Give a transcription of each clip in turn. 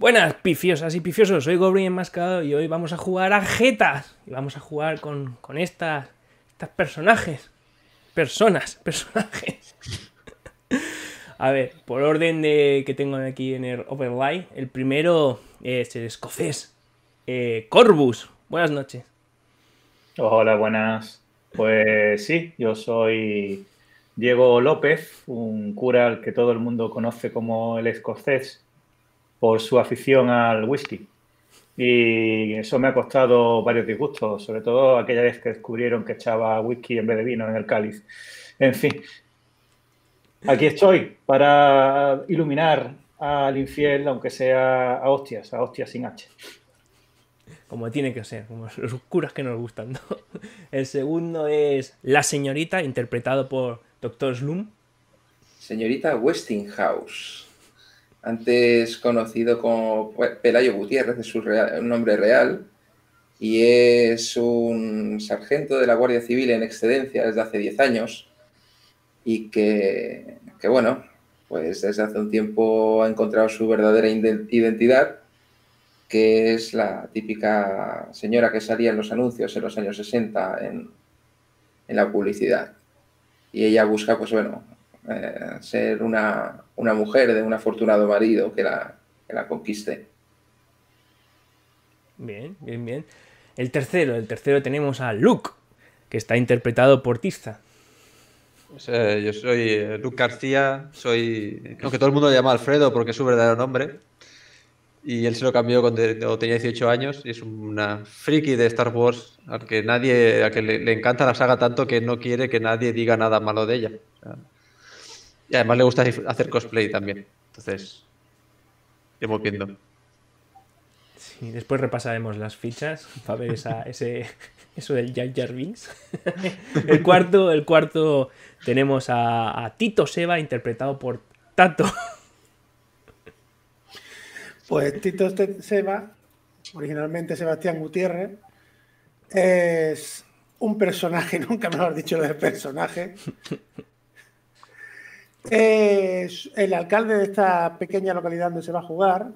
Buenas pifiosas y pifiosos, soy Goblin Enmascado y hoy vamos a jugar a jetas. Y vamos a jugar con, con estas, estas personajes. Personas, personajes. a ver, por orden de que tengo aquí en el overlay, el primero es el escocés, eh, Corbus. Buenas noches. Hola, buenas. Pues sí, yo soy Diego López, un cura que todo el mundo conoce como el escocés por su afición al whisky. Y eso me ha costado varios disgustos, sobre todo aquella vez que descubrieron que echaba whisky en vez de vino en el cáliz. En fin, aquí estoy para iluminar al infiel, aunque sea a hostias, a hostias sin H. Como tiene que ser, como los oscuras que nos gustan. El segundo es La Señorita, interpretado por Doctor Slum. Señorita Westinghouse antes conocido como Pelayo Gutiérrez, es su nombre real, y es un sargento de la Guardia Civil en excedencia desde hace 10 años, y que, bueno, pues desde hace un tiempo ha encontrado su verdadera identidad, que es la típica señora que salía en los anuncios en los años 60 en, en la publicidad. Y ella busca, pues bueno, eh, ser una, una, mujer de un afortunado marido que la, la conquiste. Bien, bien, bien. El tercero, el tercero tenemos a Luke, que está interpretado por Tista pues, eh, yo soy eh, Luke García, soy aunque que todo el mundo llama Alfredo porque es su verdadero nombre. Y él se lo cambió cuando tenía 18 años y es una friki de Star Wars al que nadie, a que le, encanta la saga tanto que no quiere que nadie diga nada malo de ella. Y además le gusta hacer cosplay también. Entonces, iremos viendo. Sí, después repasaremos las fichas para ver ese, eso del Jack Jarvis. El cuarto, el cuarto tenemos a, Tito Seba, interpretado por Tato. Pues Tito Seba, originalmente Sebastián Gutiérrez, es un personaje, nunca me lo has dicho lo de personaje, es el alcalde de esta pequeña localidad donde se va a jugar,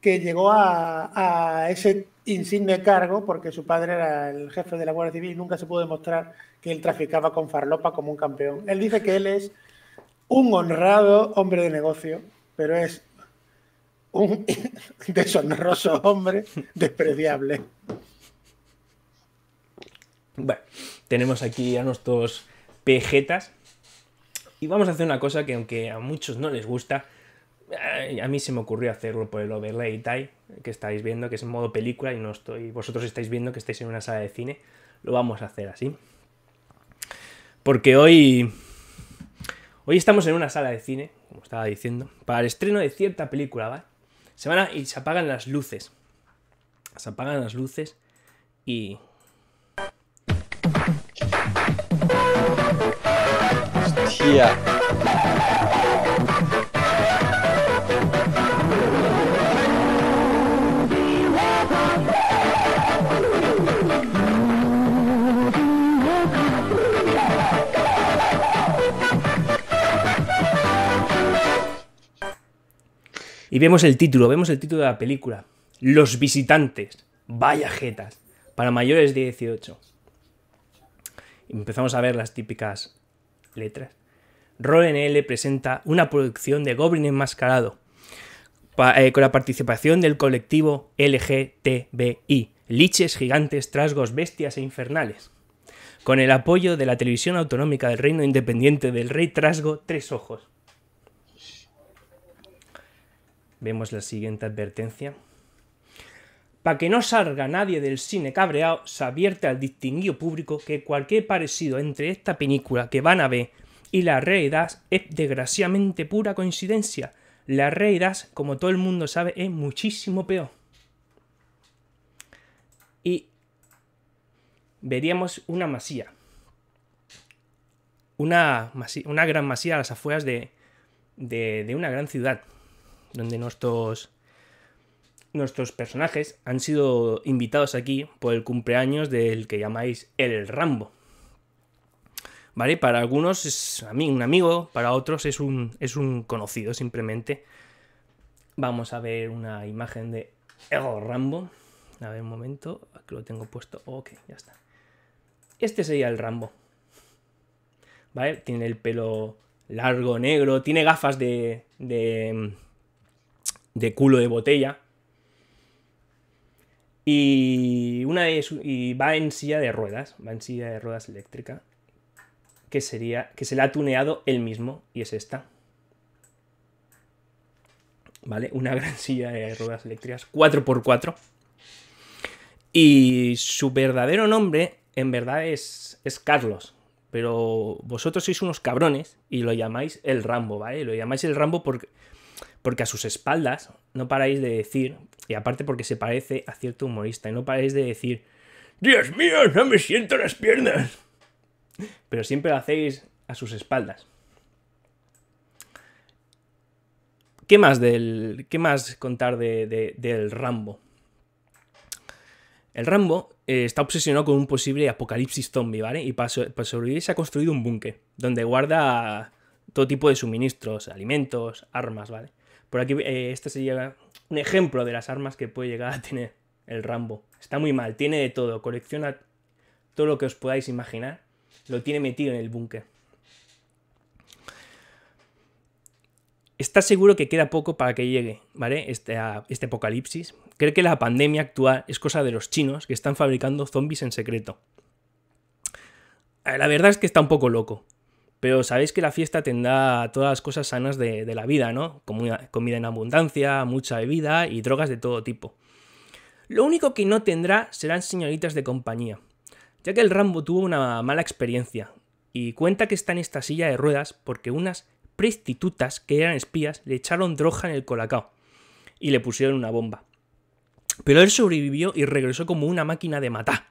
que llegó a, ese insigne cargo porque su padre era el jefe de la Guardia Civil y nunca se pudo demostrar que él traficaba con farlopa como un campeón. Él dice que él es un honrado hombre de negocio, pero es un deshonroso hombre despreciable. Bueno, tenemos aquí a nuestros pejetas y vamos a hacer una cosa que aunque a muchos no les gusta, eh, a mí se me ocurrió hacerlo por el overlay tie que estáis viendo, que es en modo película y no estoy, vosotros estáis viendo que estáis en una sala de cine, lo vamos a hacer así. Porque hoy hoy estamos en una sala de cine, como estaba diciendo, para el estreno de cierta película, ¿vale? Se van y se apagan las luces. Se apagan las luces y Y vemos el título, vemos el título de la película. Los visitantes. Vaya jetas. Para mayores de 18. Empezamos a ver las típicas letras. RoNL presenta una producción de Goblin Enmascarado eh, con la participación del colectivo LGTBI, Liches, Gigantes, Trasgos, Bestias e Infernales, con el apoyo de la televisión autonómica del Reino Independiente del Rey Trasgo Tres Ojos. Vemos la siguiente advertencia. Para que no salga nadie del cine cabreado, se advierte al distinguido público que cualquier parecido entre esta película que van a ver y la realidad es desgraciadamente pura coincidencia. La realidad, como todo el mundo sabe, es muchísimo peor. Y veríamos una masía. Una, una gran masía a las afueras de, una gran ciudad, donde nuestros, nuestros personajes han sido invitados aquí por el cumpleaños del que llamáis el Rambo. Para algunos es un amigo, para otros es un, es un conocido simplemente. Vamos a ver una imagen de Ego Rambo. A ver un momento, aquí lo tengo puesto. Ok, ya está. Este sería el Rambo. ¿Vale? Tiene el pelo largo, negro, tiene gafas de, de, culo de botella. Y, una y va en silla de ruedas, va en silla de ruedas eléctrica que, sería, que se le ha tuneado él mismo y es esta. ¿Vale? Una gran silla de ruedas eléctricas 4x4. Y su verdadero nombre en verdad es, es Carlos. Pero vosotros sois unos cabrones y lo llamáis el Rambo, ¿vale? Lo llamáis el Rambo porque, porque a sus espaldas no paráis de decir, y aparte porque se parece a cierto humorista, y no paráis de decir, Dios mío, no me siento las piernas pero siempre lo hacéis a sus espaldas. ¿Qué más, del, qué más contar de, del Rambo? El Rambo eh, está obsesionado con un posible apocalipsis zombie, ¿vale? Y para, sobrevivir se ha construido un búnker, donde guarda todo tipo de suministros, alimentos, armas, ¿vale? Por aquí, eh, este sería un ejemplo de las armas que puede llegar a tener el Rambo. Está muy mal, tiene de todo, colecciona todo lo que os podáis imaginar lo tiene metido en el búnker. Está seguro que queda poco para que llegue, ¿vale? Este, este apocalipsis. Cree que la pandemia actual es cosa de los chinos que están fabricando zombies en secreto. Eh, la verdad es que está un poco loco. Pero sabéis que la fiesta tendrá todas las cosas sanas de, la vida, ¿no? comida en abundancia, mucha bebida y drogas de todo tipo. Lo único que no tendrá serán señoritas de compañía ya que el Rambo tuvo una mala experiencia y cuenta que está en esta silla de ruedas porque unas prostitutas que eran espías le echaron droga en el colacao y le pusieron una bomba. Pero él sobrevivió y regresó como una máquina de matar.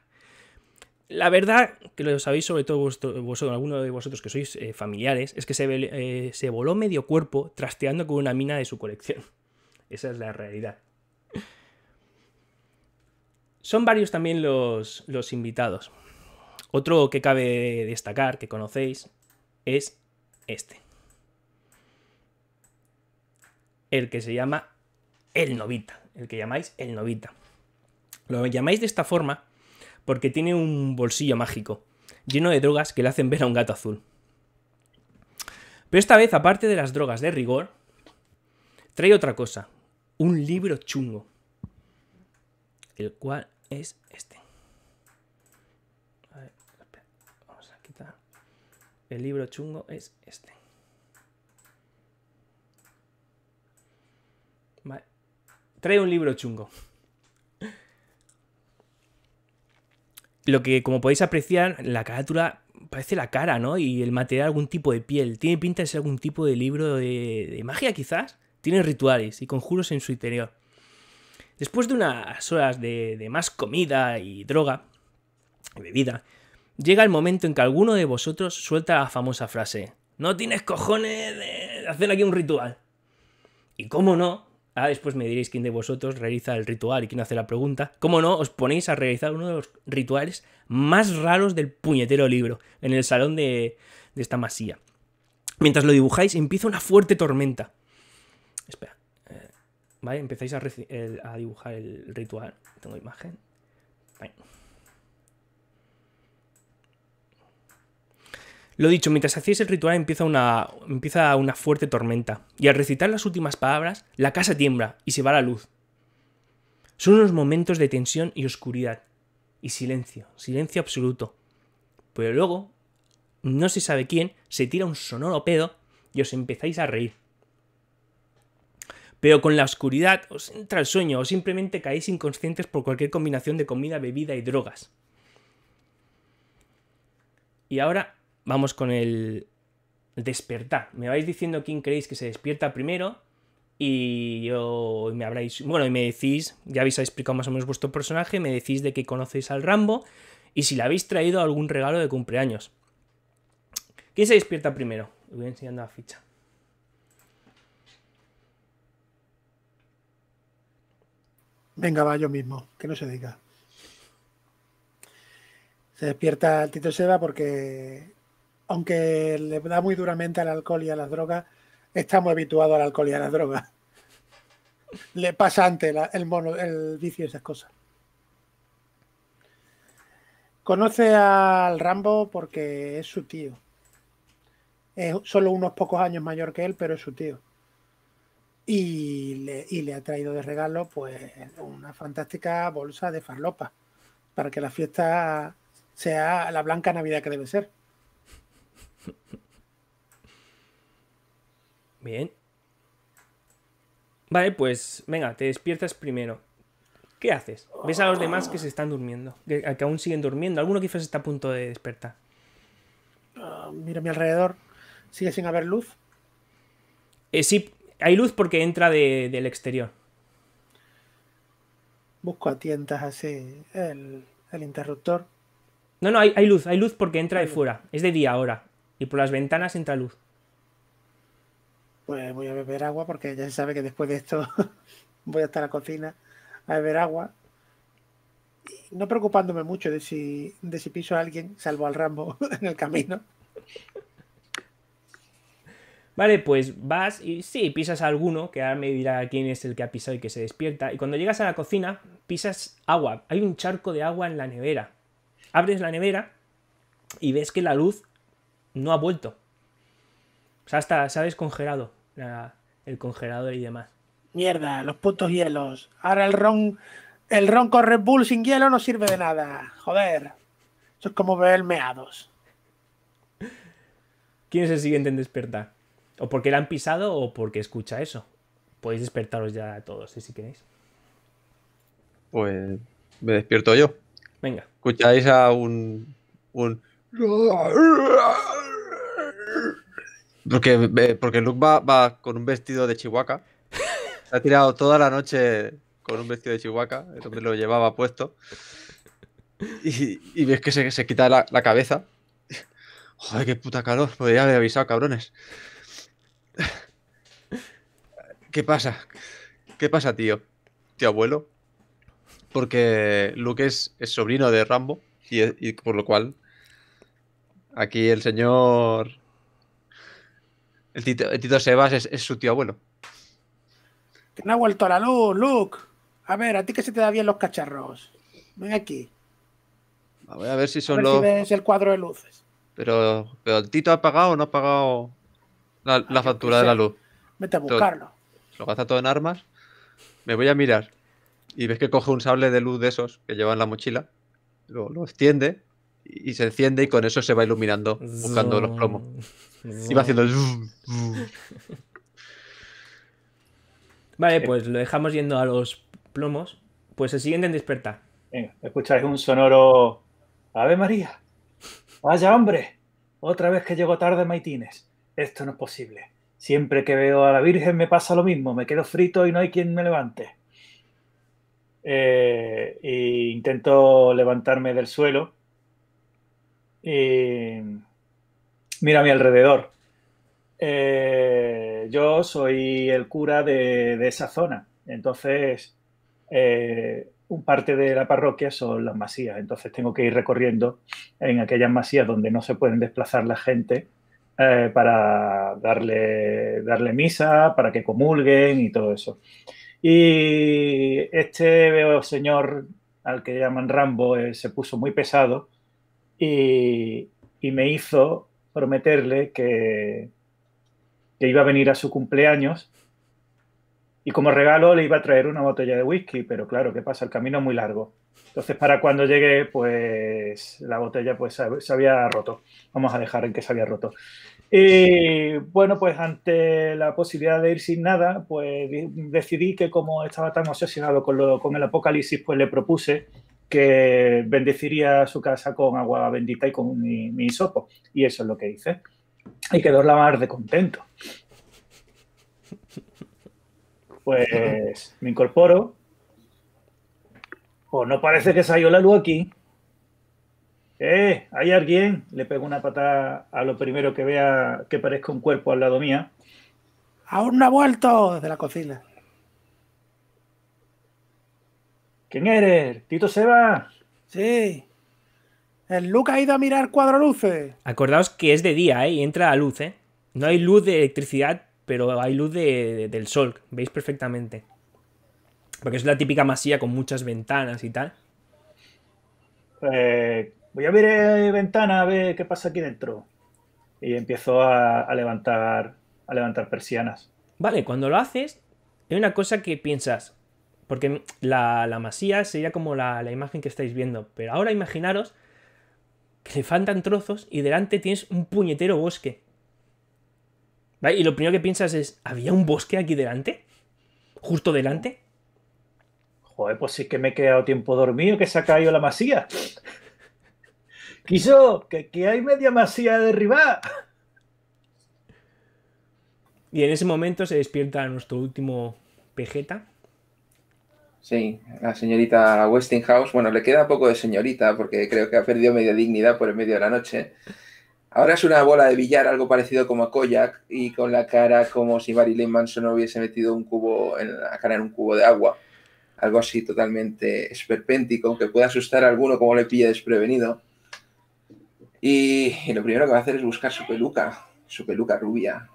La verdad, que lo sabéis sobre todo vosotros, algunos de vosotros que sois eh, familiares, es que eh, se, voló medio cuerpo trasteando con una mina de su colección. Esa es la realidad. Son varios también los, los invitados. Otro que cabe destacar, que conocéis, es este. El que se llama el novita, el que llamáis el novita. Lo llamáis de esta forma porque tiene un bolsillo mágico, lleno de drogas que le hacen ver a un gato azul. Pero esta vez, aparte de las drogas de rigor, trae otra cosa, un libro chungo, el cual es este. El libro chungo es este. Trae un libro chungo. Lo que, como podéis apreciar, la carátula parece la cara, ¿no? Y el material, algún tipo de piel. Tiene pinta de ser algún tipo de libro de, magia, quizás. Tiene rituales y conjuros en su interior. Después de unas horas de, más comida y droga, bebida, llega el momento en que alguno de vosotros suelta la famosa frase, no tienes cojones de hacer aquí un ritual. Y cómo no, ah, después me diréis quién de vosotros realiza el ritual y quién hace la pregunta, cómo no, os ponéis a realizar uno de los rituales más raros del puñetero libro, en el salón de, esta masía. Mientras lo dibujáis, empieza una fuerte tormenta. Espera. Eh, vale, empezáis a, eh, a dibujar el ritual. Tengo imagen. Vale. Lo dicho, mientras hacéis el ritual empieza una, empieza una fuerte tormenta, y al recitar las últimas palabras, la casa tiembla y se va la luz. Son unos momentos de tensión y oscuridad, y silencio, silencio absoluto. Pero luego, no se sabe quién, se tira un sonoro pedo y os empezáis a reír. Pero con la oscuridad os entra el sueño o simplemente caéis inconscientes por cualquier combinación de comida, bebida y drogas. Y ahora vamos con el despertar. Me vais diciendo quién creéis que se despierta primero y yo me habráis, bueno, y me decís, ya habéis explicado más o menos vuestro personaje, me decís de que conocéis al Rambo y si le habéis traído algún regalo de cumpleaños. ¿Quién se despierta primero? voy enseñando la ficha. Venga, va yo mismo, que no se diga. Se despierta el Tito Seba porque aunque le da muy duramente al alcohol y a las drogas, está muy habituado al alcohol y a las drogas. Le pasa antes el, mono, el vicio y esas cosas. Conoce al Rambo porque es su tío. Es solo unos pocos años mayor que él, pero es su tío. Y le, y le ha traído de regalo pues una fantástica bolsa de farlopa para que la fiesta sea la blanca Navidad que debe ser. Bien. Vale, pues venga, te despiertas primero. ¿Qué haces? Ves a los demás que se están durmiendo, que, aún siguen durmiendo. Alguno quizás está a punto de despertar. Ah, mira a mi alrededor. ¿Sigue sin haber luz? Eh, sí, hay luz porque entra de, del exterior. Busco a tientas así el, el interruptor. No, no, hay, luz, hay luz porque entra de fuera. Es de día ahora y por las ventanas entra luz. Pues voy a beber agua porque ya se sabe que después de esto voy hasta la cocina a beber agua. no preocupándome mucho de si, de si piso a alguien, salvo al Rambo en el camino. Vale, pues vas y sí, pisas a alguno, que ahora me dirá quién es el que ha pisado y que se despierta. Y cuando llegas a la cocina, pisas agua. Hay un charco de agua en la nevera. Abres la nevera y ves que la luz no ha vuelto. O sea, hasta se ha descongelado el congelador y demás. Mierda, los putos hielos. Ahora el ron, el ron con Red Bull sin hielo no sirve de nada. Joder. Eso es como beber meados. ¿Quién es el siguiente en despertar? ¿O porque le han pisado o porque escucha eso? Podéis despertaros ya a todos, si queréis. Pues me despierto yo. Venga. Escucháis a un. un... Porque, eh, porque Luke va, con un vestido de Chihuahua. Se ha tirado toda la noche con un vestido de Chihuahua, el hombre lo llevaba puesto. Y, ves que se, se quita la, cabeza. Joder, qué puta calor. Podría haber avisado, cabrones. ¿Qué pasa? ¿Qué pasa, tío? Tío abuelo. Porque Luke es, sobrino de Rambo. y por lo cual. Aquí el señor el Tito, Sebas es, su tío abuelo. Que no ha vuelto la luz, Luke. A ver, a ti que se te da bien los cacharros. Ven aquí. A a ver si son los. Si ves el cuadro de luces. Pero, el Tito ha pagado o no ha pagado la, ah, factura de la luz. Vete a buscarlo. lo gasta todo en armas. Me voy a mirar. Y ves que coge un sable de luz de esos que lleva en la mochila. Lo, lo extiende y se enciende y con eso se va iluminando, buscando los plomos. Y va haciendo Vale, pues lo dejamos yendo a los plomos. Pues el siguiente en despertar. Venga, escucháis un sonoro... Ave María, vaya hombre, otra vez que llego tarde Maitines. Esto no es posible. Siempre que veo a la Virgen me pasa lo mismo, me quedo frito y no hay quien me levante. Eh, e intento levantarme del suelo y eh, mira a mi alrededor. Eh, yo soy el cura de, esa zona, entonces eh, parte de la parroquia son las masías, entonces tengo que ir recorriendo en aquellas masías donde no se pueden desplazar la gente para darle, darle misa, para que comulguen y todo eso. Y este señor al que llaman Rambo se puso muy pesado y, me hizo prometerle que, iba a venir a su cumpleaños y como regalo le iba a traer una botella de whisky, pero claro, ¿qué pasa? El camino es muy largo. Entonces, para cuando llegué, pues la botella pues, se había roto. Vamos a dejar en que se había roto. Y bueno, pues ante la posibilidad de ir sin nada, pues decidí que como estaba tan obsesionado con, lo, con el apocalipsis, pues le propuse que bendeciría su casa con agua bendita y con mi, sopo. Y eso es lo que hice. Y quedó la mar de contento. Pues me incorporo. o no parece que salió la luz aquí. ¡Eh! ¿Hay alguien? Le pego una patada a lo primero que vea que parezca un cuerpo al lado mía. ¡Aún no ha vuelto! desde la cocina. ¿Quién eres? ¿Tito Seba. Sí. El Luca ha ido a mirar cuadro luces. Acordaos que es de día, ¿eh? Y entra la luz, ¿eh? No hay luz de electricidad, pero hay luz del sol. Veis perfectamente. Porque es la típica masía con muchas ventanas y tal. Eh, voy a abrir eh, ventana a ver qué pasa aquí dentro. Y empiezo a, levantar a levantar persianas. Vale, cuando lo haces, hay una cosa que piensas. Porque la, masía sería como la, imagen que estáis viendo. Pero ahora imaginaros que le faltan trozos y delante tienes un puñetero bosque. ¿Vale? Y lo primero que piensas es, ¿había un bosque aquí delante? ¿Justo delante? Joder, pues sí que me he quedado tiempo dormido que se ha caído la masía. Quiso, que, hay media masía derribada. Y en ese momento se despierta nuestro último pejeta Sí, la señorita Westinghouse, bueno, le queda poco de señorita porque creo que ha perdido media dignidad por el medio de la noche. Ahora es una bola de billar, algo parecido como a Koyak, y con la cara como si Marilyn Manson hubiese metido un cubo en la cara en un cubo de agua. Algo así totalmente esperpéntico, que puede asustar a alguno como le pille desprevenido. Y, lo primero que va a hacer es buscar su peluca, su peluca rubia.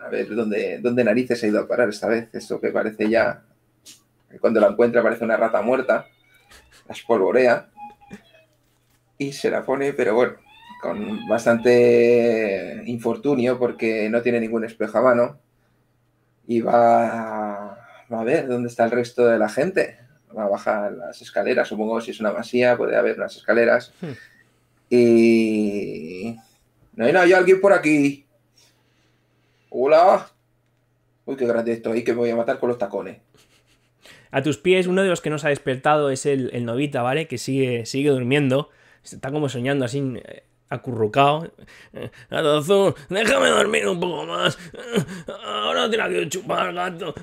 A ver dónde, dónde narices ha ido a parar esta vez, esto que parece ya cuando la encuentra parece una rata muerta, la espolvorea y se la pone, pero bueno, con bastante infortunio porque no tiene ningún espejo a mano y va a, ver dónde está el resto de la gente. Va a bajar las escaleras, supongo si es una masía puede haber unas escaleras. Hmm. Y... No hay, no alguien por aquí. Hola. Uy, qué grande estoy, que me voy a matar con los tacones. A tus pies, uno de los que nos ha despertado es el, novita, ¿vale? Que sigue, sigue durmiendo. Está como soñando así, eh, acurrucado. Eh, azul, déjame dormir un poco más. Eh, ahora te la chupar, gato.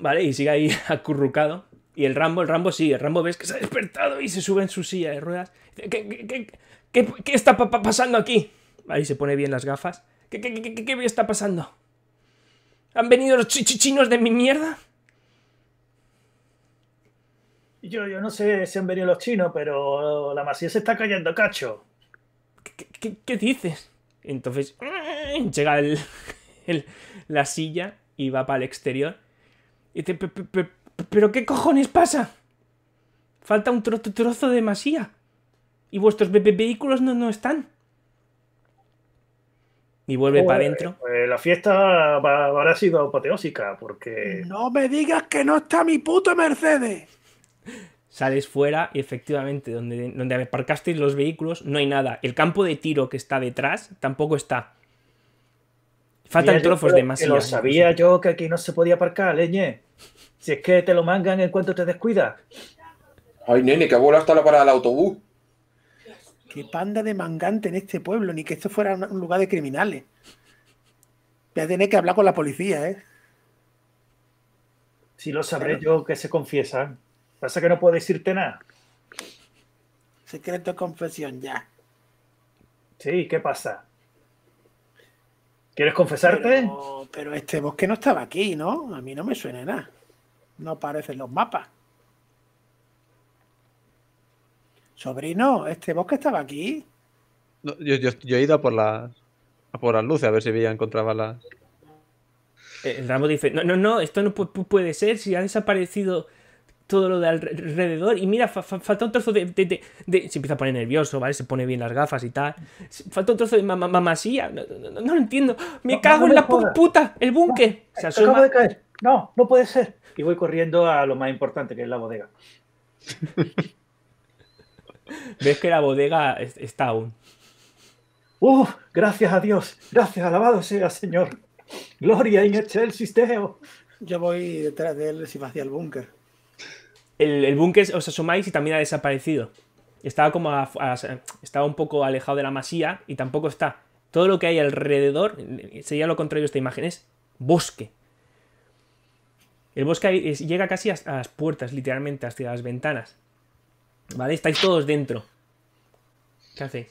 Vale, y sigue ahí acurrucado. Y el Rambo, el Rambo sigue. El Rambo ves que se ha despertado y se sube en su silla de ruedas. ¿Qué, qué, qué, está pasando aquí? Ahí se pone bien las gafas. ¿Qué, qué, qué, qué está pasando? ¿Han venido los chichichinos de mi mierda? Yo, yo no sé si han venido los chinos, pero la masía se está cayendo, cacho. ¿Qué, dices? Entonces llega la silla y va para el exterior. Y dice, ¿Pero qué cojones pasa? Falta un trozo de masía. Y vuestros vehículos no, no están. Y vuelve pues, para adentro. Pues, la fiesta habrá sido apoteósica, porque. ¡No me digas que no está mi puto Mercedes! sales fuera y efectivamente donde, donde aparcasteis los vehículos no hay nada. El campo de tiro que está detrás tampoco está. Faltan trofos de Lo sabía yo que aquí no se podía aparcar, leñe. ¿eh, si es que te lo mangan en cuanto te descuidas. Ay, nene, que abuelo hasta la parada del autobús. Qué panda de mangante en este pueblo, ni que esto fuera un lugar de criminales. ya a que hablar con la policía, ¿eh? Si lo sabré yo, que se confiesan. Pasa que no puedo decirte nada. Secreto confesión, ya. Sí, ¿qué pasa? ¿Quieres confesarte? Pero, este bosque no estaba aquí, ¿no? A mí no me suena nada. No aparecen los mapas. Sobrino, este bosque estaba aquí. yo, he ido por las, por las luces a ver si veía, encontraba las. Eh, dice: No, no, no, esto no puede ser. Si ha desaparecido todo lo de alrededor. Y mira, falta un trozo de, Se empieza a poner nervioso, ¿vale? Se pone bien las gafas y tal. Falta un trozo de mamá mamasía. No, lo entiendo. Me cago en la puta, el búnker. Eh, se asoma. de caer. No, no puede ser. Y voy corriendo a lo más importante, que es la bodega. Ves que la bodega está aún. gracias a Dios. Gracias, alabado sea, Señor. Gloria en el Deo Yo voy detrás de él si va hacia el búnker el, el búnker, os asomáis y también ha desaparecido. Estaba como estaba un poco alejado de la masía y tampoco está. Todo lo que hay alrededor, sería lo contrario de esta imagen, es bosque. El bosque llega casi a, las puertas, literalmente, hasta las ventanas. ¿Vale? Estáis todos dentro. ¿Qué hacéis?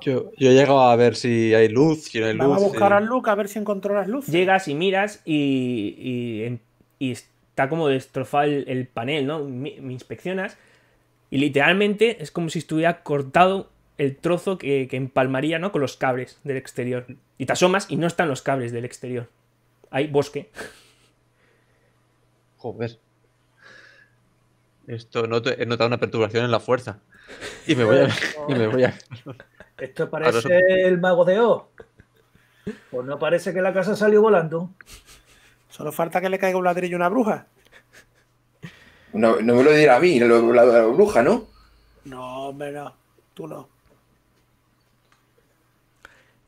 Yo, yo llego a ver si hay luz, si hay Vamos a buscar eh. a Luke a ver si encontró las luces. Llegas y miras y, está como destrozado el, panel, ¿no? Me, inspeccionas y literalmente es como si estuviera cortado el trozo que, empalmaría, ¿no? Con los cables del exterior. Y te asomas y no están los cables del exterior. Hay bosque. Joder. Esto no he notado una perturbación en la fuerza. Y me voy a. Esto parece el mago de O. Pues no parece que la casa salió volando. Solo falta que le caiga un ladrillo a una bruja. No, me lo dirá a mí, la, la bruja, ¿no? No, hombre, Tú no.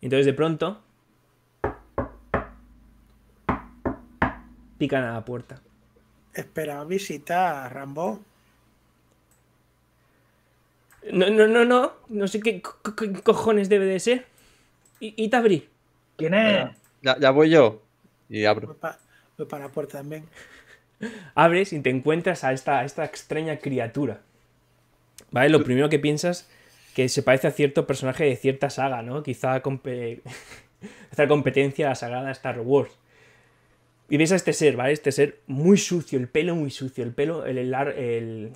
Entonces de pronto pican a la puerta. Espera, visita, Rambo. No, no, no, no. No sé qué, cojones debe de ser. Y, y te abrí. ¿Quién es? Ya, ya, voy yo. Y abro voy para puerta también. Abres y te encuentras a esta, esta extraña criatura. ¿Vale? Lo primero que piensas que se parece a cierto personaje de cierta saga, ¿no? Quizá esta competencia la sagrada Star Wars. Y ves a este ser, ¿vale? Este ser muy sucio, el pelo muy sucio, el pelo, el, el,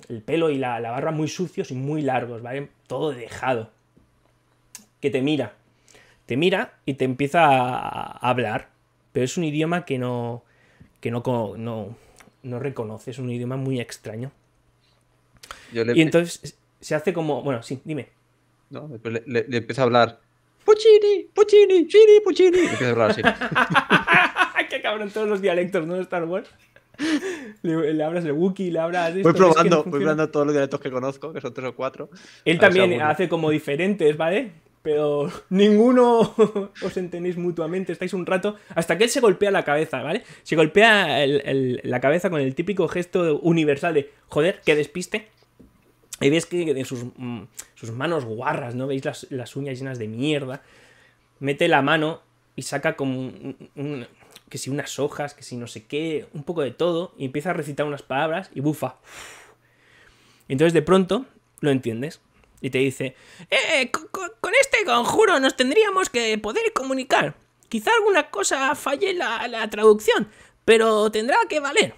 el, pelo y la, barra muy sucios y muy largos, ¿vale? Todo dejado. Que te mira. Te mira y te empieza a hablar. Pero es un idioma que no que no, no, no reconoce, es un idioma muy extraño. Y entonces se hace como, bueno, sí, dime. No, le, empieza a hablar. Puccini, Puccini, Chini, Puccini. Empieza a hablar así. Qué cabrón, todos los dialectos, ¿no? Star Wars. Le, le, hablas el Wookiee, le hablas. voy probando, voy probando todos los dialectos que conozco, que son tres o cuatro. Él también hace como diferentes, ¿vale? pero ninguno os entendéis mutuamente, estáis un rato, hasta que él se golpea la cabeza, ¿vale? Se golpea la cabeza con el típico gesto universal de, joder, que despiste. Y veis que en mm, sus, manos guarras, ¿no? Veis las, uñas llenas de mierda. Mete la mano y saca como que si unas hojas, que si no sé qué, un poco de todo, y empieza a recitar unas palabras y bufa. Entonces de pronto lo entiendes y te dice, eh, eh con, este conjuro nos tendríamos que poder comunicar. Quizá alguna cosa falle la, la traducción, pero tendrá que valer.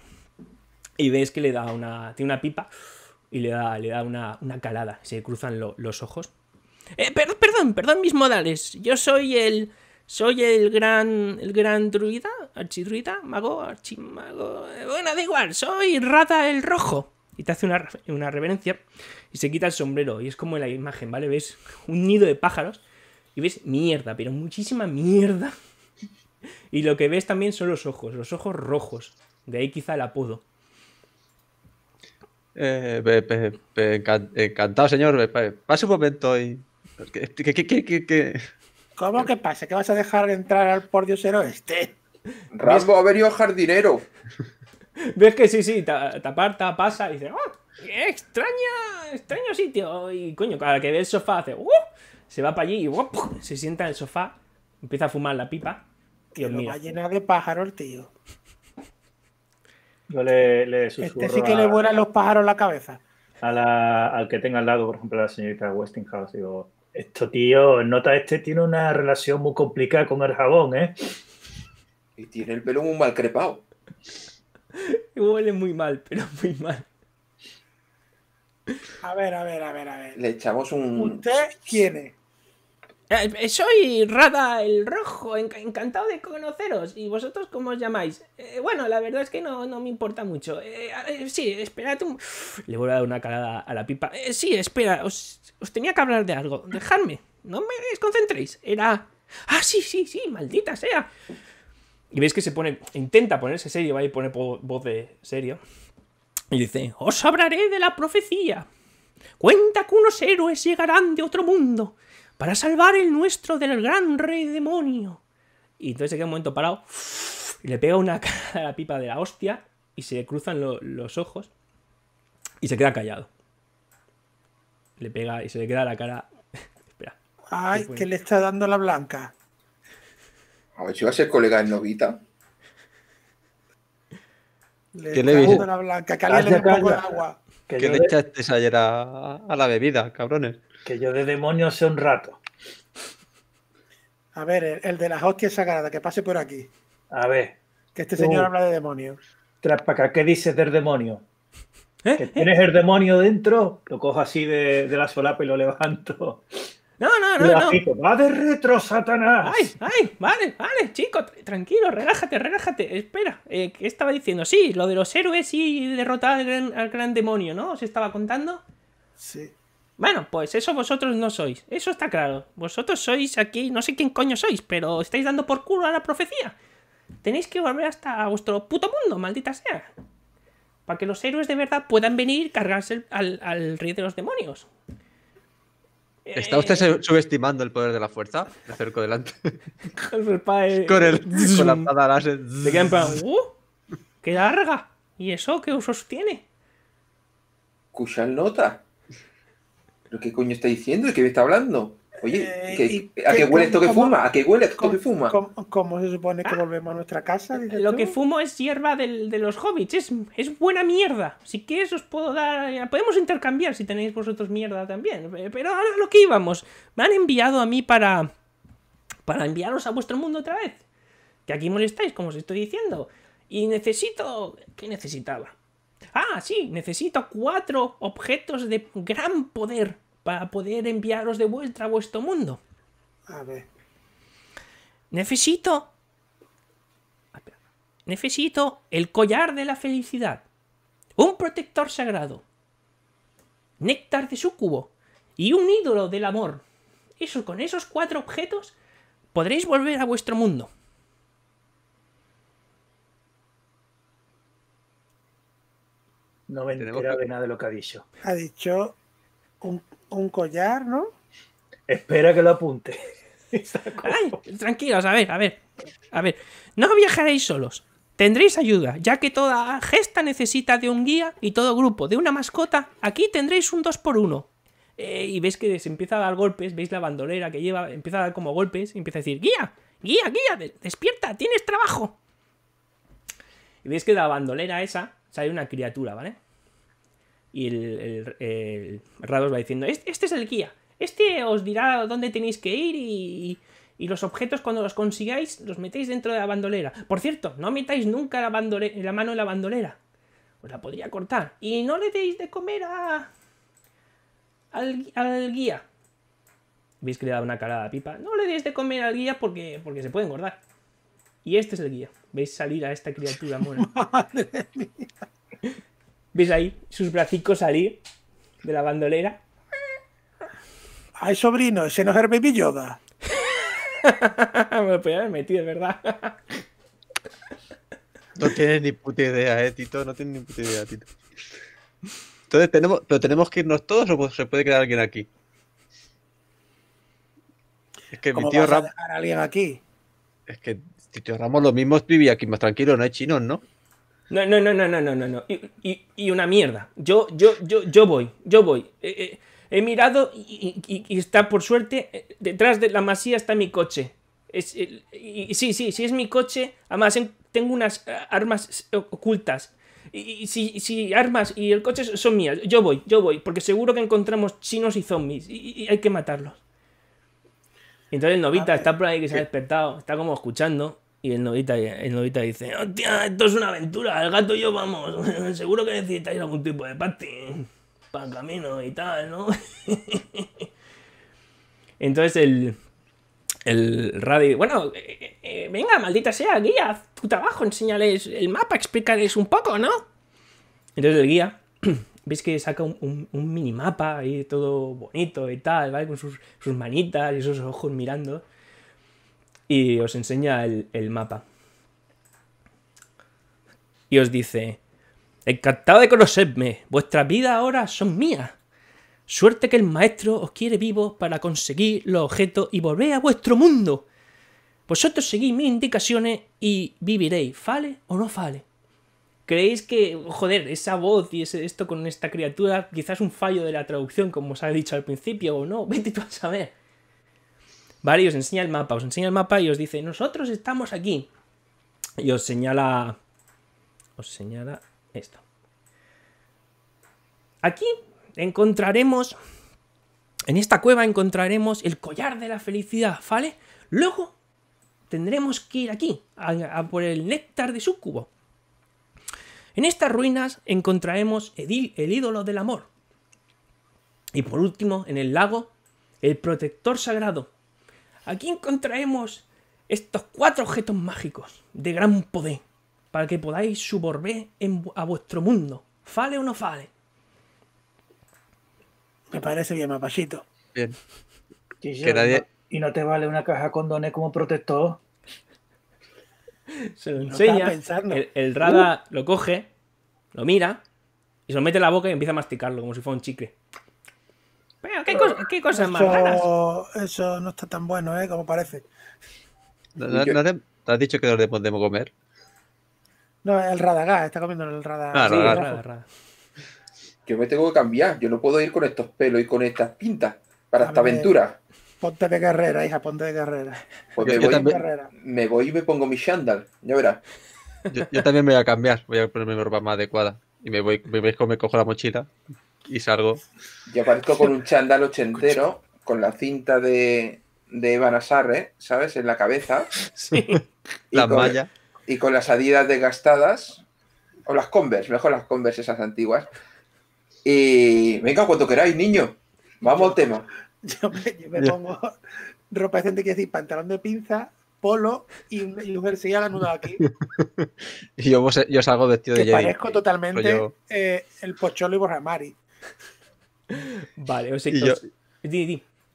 Y ves que le da una, tiene una pipa y le da, le da una, calada, se cruzan los ojos. Eh, perdón, perdón, perdón mis modales, yo soy el... Soy el gran. el gran druida, archidruida, mago, archimago. Eh, bueno, da igual, soy Rata el Rojo y te hace una, reverencia y se quita el sombrero. Y es como la imagen, ¿vale? Ves un nido de pájaros y ves mierda, pero muchísima mierda. y lo que ves también son los ojos, los ojos rojos. De ahí quizá el apodo. Eh, encantado, señor. Pase un momento y. cómo que pasa? ¿Que vas a dejar entrar al pordiosero este? Rasbo averío jardinero. Ves que sí, sí, aparta, pasa y dice, ¡oh! Qué extraña, extraño sitio. Y coño, cada que ve el sofá hace, ¡uh! Se va para allí y oh", se sienta en el sofá, empieza a fumar la pipa. Dios mío. va a llenar de pájaros tío. le, Este sí que le vuelan los pájaros la cabeza. al que tenga al lado, por ejemplo, la señorita Westinghouse, digo, esto tío, nota este tiene una relación muy complicada con el jabón, ¿eh? Y tiene el pelo muy mal crepado. Huele muy mal, pero muy mal. A ver, a ver, a ver, a ver. Le echamos un. ¿Usted quién eh, eh, soy Rada el Rojo, encantado de conoceros. ¿Y vosotros cómo os llamáis? Eh, bueno, la verdad es que no, me importa mucho. sí, esperad un... Le voy a dar una calada a la pipa. sí, espera, os, os, tenía que hablar de algo. Dejadme, no me desconcentréis. Era... Ah, sí, sí, sí, maldita sea. Y veis que se pone, intenta ponerse serio, va y pone voz de serio. Y dice, os hablaré de la profecía. Cuenta que unos héroes llegarán de otro mundo para salvar el nuestro del gran rey demonio. Y entonces se queda un momento parado y le pega una cara a la pipa de la hostia y se le cruzan los ojos y se queda callado. Le pega y se le queda la cara... Espera. Ay, que le está dando la blanca. A ver si va a ser colega en Novita. ¿Qué le dices? que le ayer a, la bebida, cabrones? Que yo de demonios sé un rato. A ver, el, de las hostias sagradas, que pase por aquí. A ver. Que este señor uh. habla de demonios. acá ¿qué dices del demonio? ¿Eh? Que tienes el demonio dentro, lo cojo así de la solapa y lo levanto. No, no, no. va de retro, Satanás. Ay, ay, vale, vale, chico, tranquilo, relájate, relájate. Espera, eh, ¿qué estaba diciendo? Sí, lo de los héroes y derrotar al gran, demonio, ¿no? ¿Os estaba contando? Sí. Bueno, pues eso vosotros no sois. Eso está claro. Vosotros sois aquí, no sé quién coño sois, pero estáis dando por culo a la profecía. Tenéis que volver hasta vuestro puto mundo, maldita sea. Para que los héroes de verdad puedan venir y cargarse al, al, rey de los demonios. ¿Está usted eh, subestimando el poder de la fuerza? Me acerco delante. con el con la espada ¡uh! ¡Qué larga! ¿Y eso qué usos tiene? Cuchal nota. ¿Pero qué coño está diciendo? ¿De qué me está hablando? Oye, eh, ¿a qué huele esto que fuma? ¿A qué huele esto que fuma? Cómo, se supone que ah. volvemos a nuestra casa? Lo que fumo es hierba de los hobbits, es, buena mierda. Si quieres os puedo dar... Eh, podemos intercambiar si tenéis vosotros mierda también. Eh, pero ahora lo que íbamos, me han enviado a mí para... Para enviaros a vuestro mundo otra vez. Que aquí molestáis, como os estoy diciendo. Y necesito... ¿Qué necesitaba? Ah, sí, necesito cuatro objetos de gran poder para poder enviaros de vuelta a vuestro mundo. A ver. Necesito. Necesito el collar de la felicidad, un protector sagrado, néctar de sucubo y un ídolo del amor. Eso, con esos cuatro objetos podréis volver a vuestro mundo. No me he nada de lo que ha dicho. Ha dicho un, un collar, ¿no? Espera que lo apunte. Ay, tranquilos, a ver, a ver. A ver, no viajaréis solos. Tendréis ayuda, ya que toda gesta necesita de un guía y todo grupo de una mascota. Aquí tendréis un 2x1. Eh, y veis que se empieza a dar golpes, veis la bandolera que lleva, empieza a dar como golpes y empieza a decir, guía, guía, guía, despierta, tienes trabajo. Y veis que de la bandolera esa sale una criatura, ¿vale? y el, el, el Rados va diciendo, este, es el guía, este os dirá dónde tenéis que ir y, y, los objetos cuando los consigáis los metéis dentro de la bandolera. Por cierto, no metáis nunca la, la mano en la bandolera, os la podría cortar. Y no le deis de comer a... al, al guía. ¿Veis que le da una cara a pipa? No le deis de comer al guía porque, porque se puede engordar. Y este es el guía. ¿Veis salir a esta criatura ¡Madre mía! ¿Ves ahí sus bracicos salir de la bandolera? Ay, sobrino, ese no es el Me lo podía haber metido, es verdad. no tienes ni puta idea, eh, Tito. No tienes ni puta idea, Tito. Entonces tenemos, pero tenemos que irnos todos o se puede quedar alguien aquí. Es que mi tío Ramos. alguien aquí? Es que tío Ramos lo mismo vivía aquí más tranquilo, no hay chinos, ¿no? No, no, no, no, no, no, no. Y, y, y una mierda. Yo, yo, yo, yo voy, yo voy. Eh, eh, he mirado y, está, por suerte, eh, detrás de la masía está mi coche. Es, y, sí, sí, sí es mi coche. Además, tengo unas armas ocultas. Y, si, si armas y el coche son mías, yo voy, yo voy, porque seguro que encontramos chinos y zombies y hay que matarlos. Entonces Novita ah, está por ahí que se ha despertado, está como escuchando y el novita, dice, hostia, esto es una aventura, el gato y yo vamos, seguro que necesitáis algún tipo de patín para el camino y tal, ¿no? Entonces el, el radio, bueno, eh, eh, eh, venga, maldita sea, guía, tu trabajo, enséñales el mapa, explícales un poco, ¿no? Entonces el guía, veis que saca un, un, un minimapa ahí todo bonito y tal, ¿vale? Con sus, sus manitas y sus ojos mirando y os enseña el, mapa. Y os dice, encantado de conocerme, vuestras vidas ahora son mías. Suerte que el maestro os quiere vivos para conseguir los objetos y volver a vuestro mundo. Vosotros seguís mis indicaciones y viviréis, ¿fale o no fale? ¿Creéis que, joder, esa voz y ese, esto con esta criatura, quizás un fallo de la traducción, como os he dicho al principio, o no? Vete tú a saber. ¿vale? Y os enseña el mapa, os enseña el mapa y os dice, nosotros estamos aquí. Y os señala, os señala esto. Aquí encontraremos, en esta cueva encontraremos el collar de la felicidad, ¿vale? Luego tendremos que ir aquí, a, por el néctar de Súcubo. En estas ruinas encontraremos Edil, el ídolo del amor. Y por último, en el lago, el protector sagrado, Aquí encontraremos estos cuatro objetos mágicos de gran poder para que podáis suborber a vuestro mundo. ¿Fale o no fale? Me parece bien, mapachito. Bien. Y, no te vale una caja con dones como protector? Se lo enseña. el, Rada uh. lo coge, lo mira y se lo mete en la boca y empieza a masticarlo como si fuera un chicle. ¿qué, cosas más Eso no está tan bueno, ¿eh? Como parece. ¿No, te, has dicho que no le podemos comer? No, el radagar está comiendo el radagar. Ah, sí, el radagá. Yo me tengo que cambiar. Yo no puedo ir con estos pelos y con estas pintas para esta aventura. Ponte de carrera, hija, ponte de carrera. Pues me, voy, me voy y me pongo mi chándal, ya verás. Yo, también me voy a cambiar, voy a ponerme una ropa más adecuada. Y me voy, me voy, me cojo la mochila, y salgo. Yo aparezco con un chándal ochentero, con la cinta de, de Evan Asarre, ¿sabes? En la cabeza. Sí. la Y con las adidas desgastadas, o las Converse, mejor las Converse esas antiguas. Y venga, cuando queráis, niño. Vamos al tema. Yo me, pongo ropa decente, quiero decir, pantalón de pinza, polo y un, y un jersey aquí. y yo, yo salgo vestido de Jedi. Parezco totalmente eh, el pocholo y borramari. vale, o sea, yo...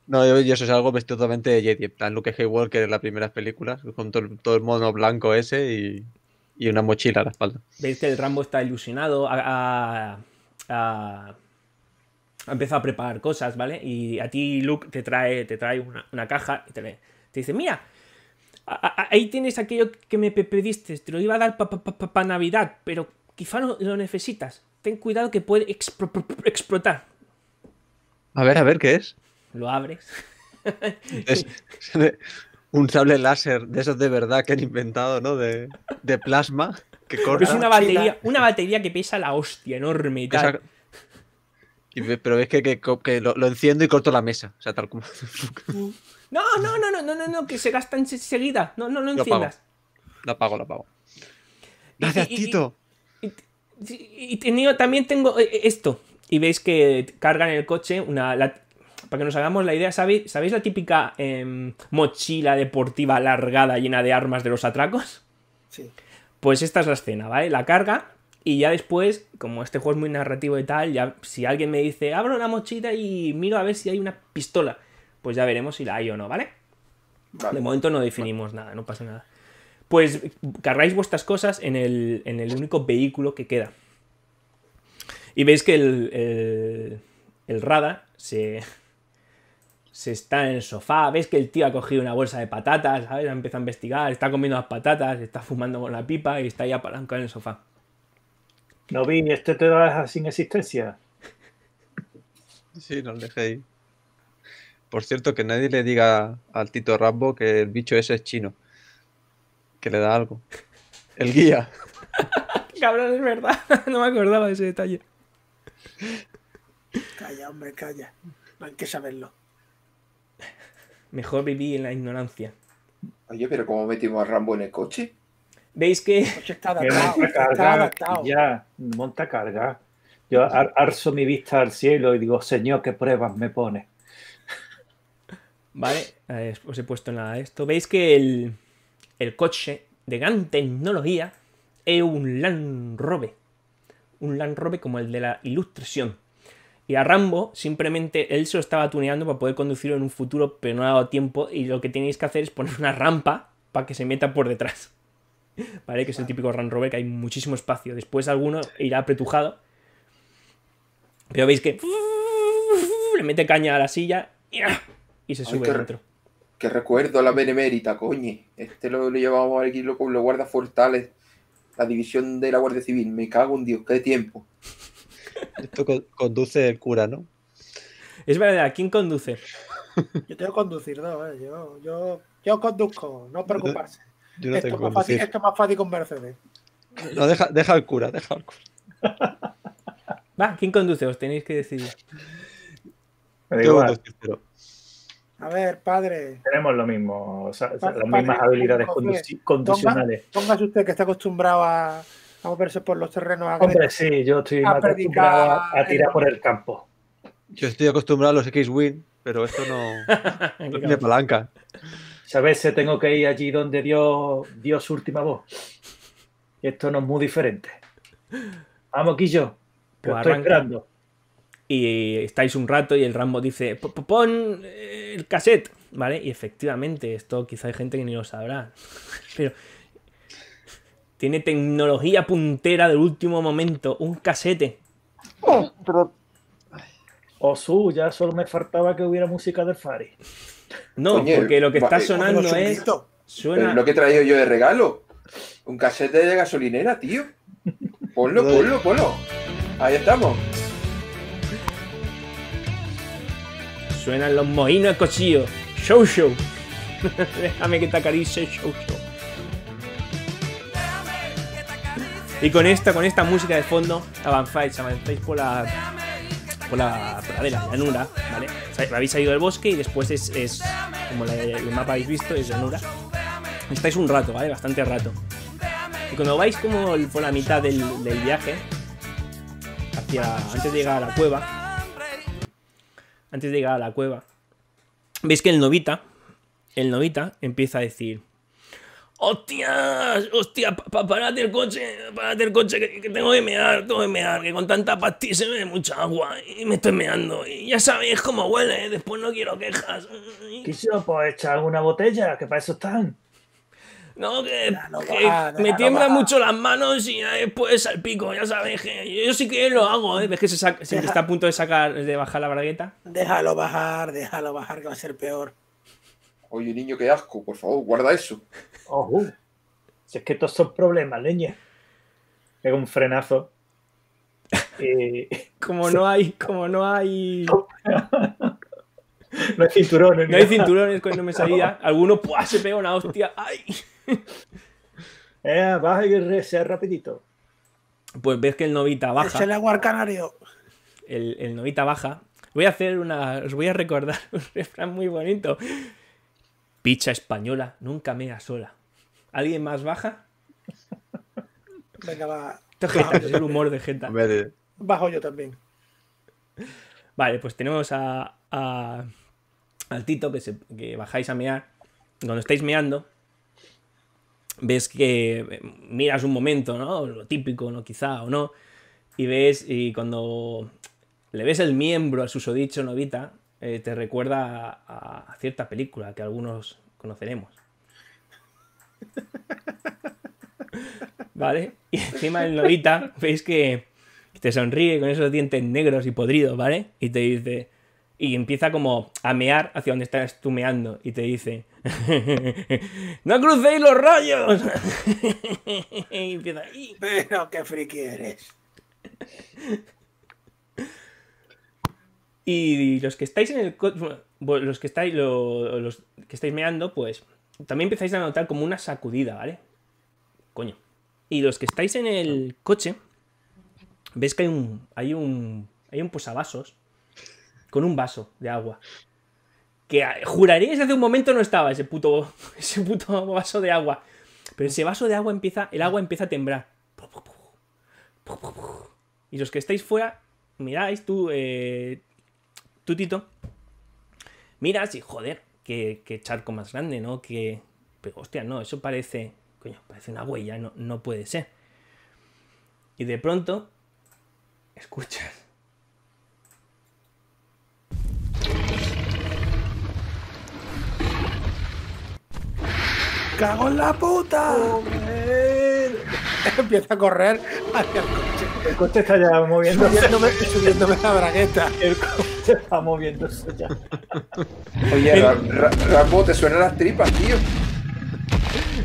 No, yo, eso es algo totalmente Jedi. Luke Haywalker en las primeras películas, con todo, el mono blanco ese y, una mochila a la espalda. Veis que el Rambo está ilusionado, ha, empezado a preparar cosas, ¿vale? Y a ti Luke te trae, te trae una, caja y te, dice, mira, ahí tienes aquello que me pediste, te lo iba a dar para Navidad, pero quizá no lo necesitas ten cuidado que puede explotar. A ver, a ver, ¿qué es? Lo abres. es, un sable láser de esos de verdad que han inventado, ¿no? De, plasma que corta. Es una batería, una batería que pesa la hostia enorme y tal. Pero es que, lo, enciendo y corto la mesa. O sea, tal como. no, no, no, no, no, no, que se gasta enseguida. No, no, no enciendas. Lo apago, lo apago. Gracias, Tito. Y también tengo eh, eh, esto. Y veis que cargan el coche una... para que nos hagamos la idea, ¿sabéis, la típica em, mochila deportiva alargada llena de armas de los atracos? Pues esta es la escena, ¿vale? La carga y ya después, como este juego es muy narrativo y tal, ya si alguien me dice, abro una mochila y miro a ver si hay una pistola, pues ya veremos si la hay o no, ¿vale? De momento no definimos nada, no pasa nada pues cargáis vuestras cosas en el, único vehículo que queda. Y veis que el, el, Rada se, se está en el sofá, veis que el tío ha cogido una bolsa de patatas, ¿sabes? empezado a investigar, está comiendo las patatas, está fumando con la pipa y está ahí apalancado en el sofá. No vi, este te lo sin existencia. Sí, nos dejéis. Por cierto, que nadie le diga al Tito Rambo que el bicho ese es chino le da algo. El guía. Cabrón, es verdad. No me acordaba de ese detalle. Calla, hombre, calla. hay que saberlo. Mejor viví en la ignorancia. Oye, pero ¿cómo metimos a Rambo en el coche? ¿Veis que...? El coche está adaptado. Ya, monta carga. Yo arzo mi vista al cielo y digo, Señor, qué pruebas me pone. Vale, eh, os he puesto nada esto. ¿Veis que el, el coche de gran tecnología es un Land Rover. Un Land Rover como el de la ilustración. Y a Rambo simplemente él se lo estaba tuneando para poder conducirlo en un futuro, pero no ha dado tiempo. Y lo que tenéis que hacer es poner una rampa para que se meta por detrás. ¿Vale? Que es el típico Land Rover, que hay muchísimo espacio. Después alguno irá apretujado. Pero veis que le mete caña a la silla y ¡ah! se sube dentro. Que recuerdo la benemérita, coño. Este lo, llevamos aquí lo, con los guardas fortales, la división de la Guardia Civil. Me cago en Dios, qué tiempo. Esto conduce el cura, ¿no? Es verdad, ¿quién conduce? Yo tengo que conducir, no, eh, yo, yo, conduzco, no preocuparse. Yo no esto, más fácil, esto, es más fácil con Mercedes. No, deja, deja el cura, deja el cura. Va, ¿quién conduce? Os tenéis que decidir. A ver, padre. Tenemos lo mismo, las mismas habilidades condicionales. Póngase usted que está acostumbrado a, moverse por los terrenos agresivos. Hombre, sí, yo estoy acostumbrado a, eh, tirar por el campo. Yo estoy acostumbrado a los X-Wing, pero esto no, tiene palanca. ¿Sabes? Tengo que ir allí donde dio su última voz. y Esto no es muy diferente. Vamos, Quillo. Pues estoy y estáis un rato y el Rambo dice, pon eh, el cassette, ¿vale? Y efectivamente, esto quizá hay gente que ni lo sabrá, pero tiene tecnología puntera del último momento, un casete. Oh, oh ya solo me faltaba que hubiera música del Fari. No, porque lo que está sonando es... Lo que he traído yo de regalo. Un casete de gasolinera, tío. Ponlo, ponlo, ponlo. Ahí estamos. Suenan los mojinos cochillos. Show show. Déjame que te acarice show show. Y con esta, con esta música de fondo, avanzáis, avanzáis por la. por la llanura, ¿vale? habéis salido del bosque y después es. como el mapa habéis visto, es llanura. Estáis un rato, ¿vale? Bastante rato. Y cuando vais como por la mitad del, del viaje, hacia. antes de llegar a la cueva, antes de llegar a la cueva, veis que el novita, el novita empieza a decir, ¡Hostias! ¡Hostia! Pa el coche! parate el coche! Que, tengo que mear, tengo que mear, que con tanta pastilla se me ve mucha agua y me estoy meando. Y ya sabéis cómo huele, después no quiero quejas. Quisiera echar? ¿Alguna botella? Que para eso están. No, que, me tiemblan mucho las manos y después al pico, ya sabes. yo sí que lo hago, ¿eh? Ves que se, está a punto de sacar, de bajar la bragueta. Déjalo bajar, déjalo bajar, que va a ser peor. Oye, niño, qué asco, por favor, guarda eso. Ojo. Si es que estos son problemas, leña. Es un frenazo. Eh, como no hay, como no hay. no hay cinturones. No hay cinturones cuando me salía. Alguno pues se pega una hostia. ¡Ay! Eh, baja y sea rapidito. Pues ves que el novita baja. Es el agua canario. El, novita baja. Voy a hacer una. Os voy a recordar un refrán muy bonito. Picha española, nunca mea sola. ¿Alguien más baja? Venga, va. es, el humor de Geta. Bajo yo también. Vale, pues tenemos a al que, que bajáis a mear, cuando estáis meando, ves que eh, miras un momento, ¿no? Lo típico, ¿no? Quizá o no. Y ves, y cuando le ves el miembro al susodicho novita, eh, te recuerda a, cierta película que algunos conoceremos. ¿Vale? Y encima el novita, veis que te sonríe con esos dientes negros y podridos, ¿vale? Y te dice, y empieza como a mear hacia donde estás tú meando y te dice, ¡No crucéis los rayos! y empieza, pero qué friki eres. y los que estáis en el los que estáis los que estáis meando, pues también empezáis a notar como una sacudida, ¿vale? Coño. Y los que estáis en el coche, ves que hay un hay un hay un posavasos con un vaso de agua. Que ah, juraríais que hace un momento no estaba ese puto, ese vaso de agua. Pero ese vaso de agua empieza, el agua empieza a temblar. Y los que estáis fuera, miráis tú, eh, tú Tito, miras y joder, qué, charco más grande, ¿no? Que, pero hostia, no, eso parece, coño, parece una huella, no, no puede ser. Y de pronto, escuchas cago en la puta! ¡Joder! Empieza a correr hacia el coche. El coche está ya moviéndose. Subiéndome, subiéndome la bragueta. El coche está moviéndose ya. Oye, Rambo, te suenan las tripas, tío.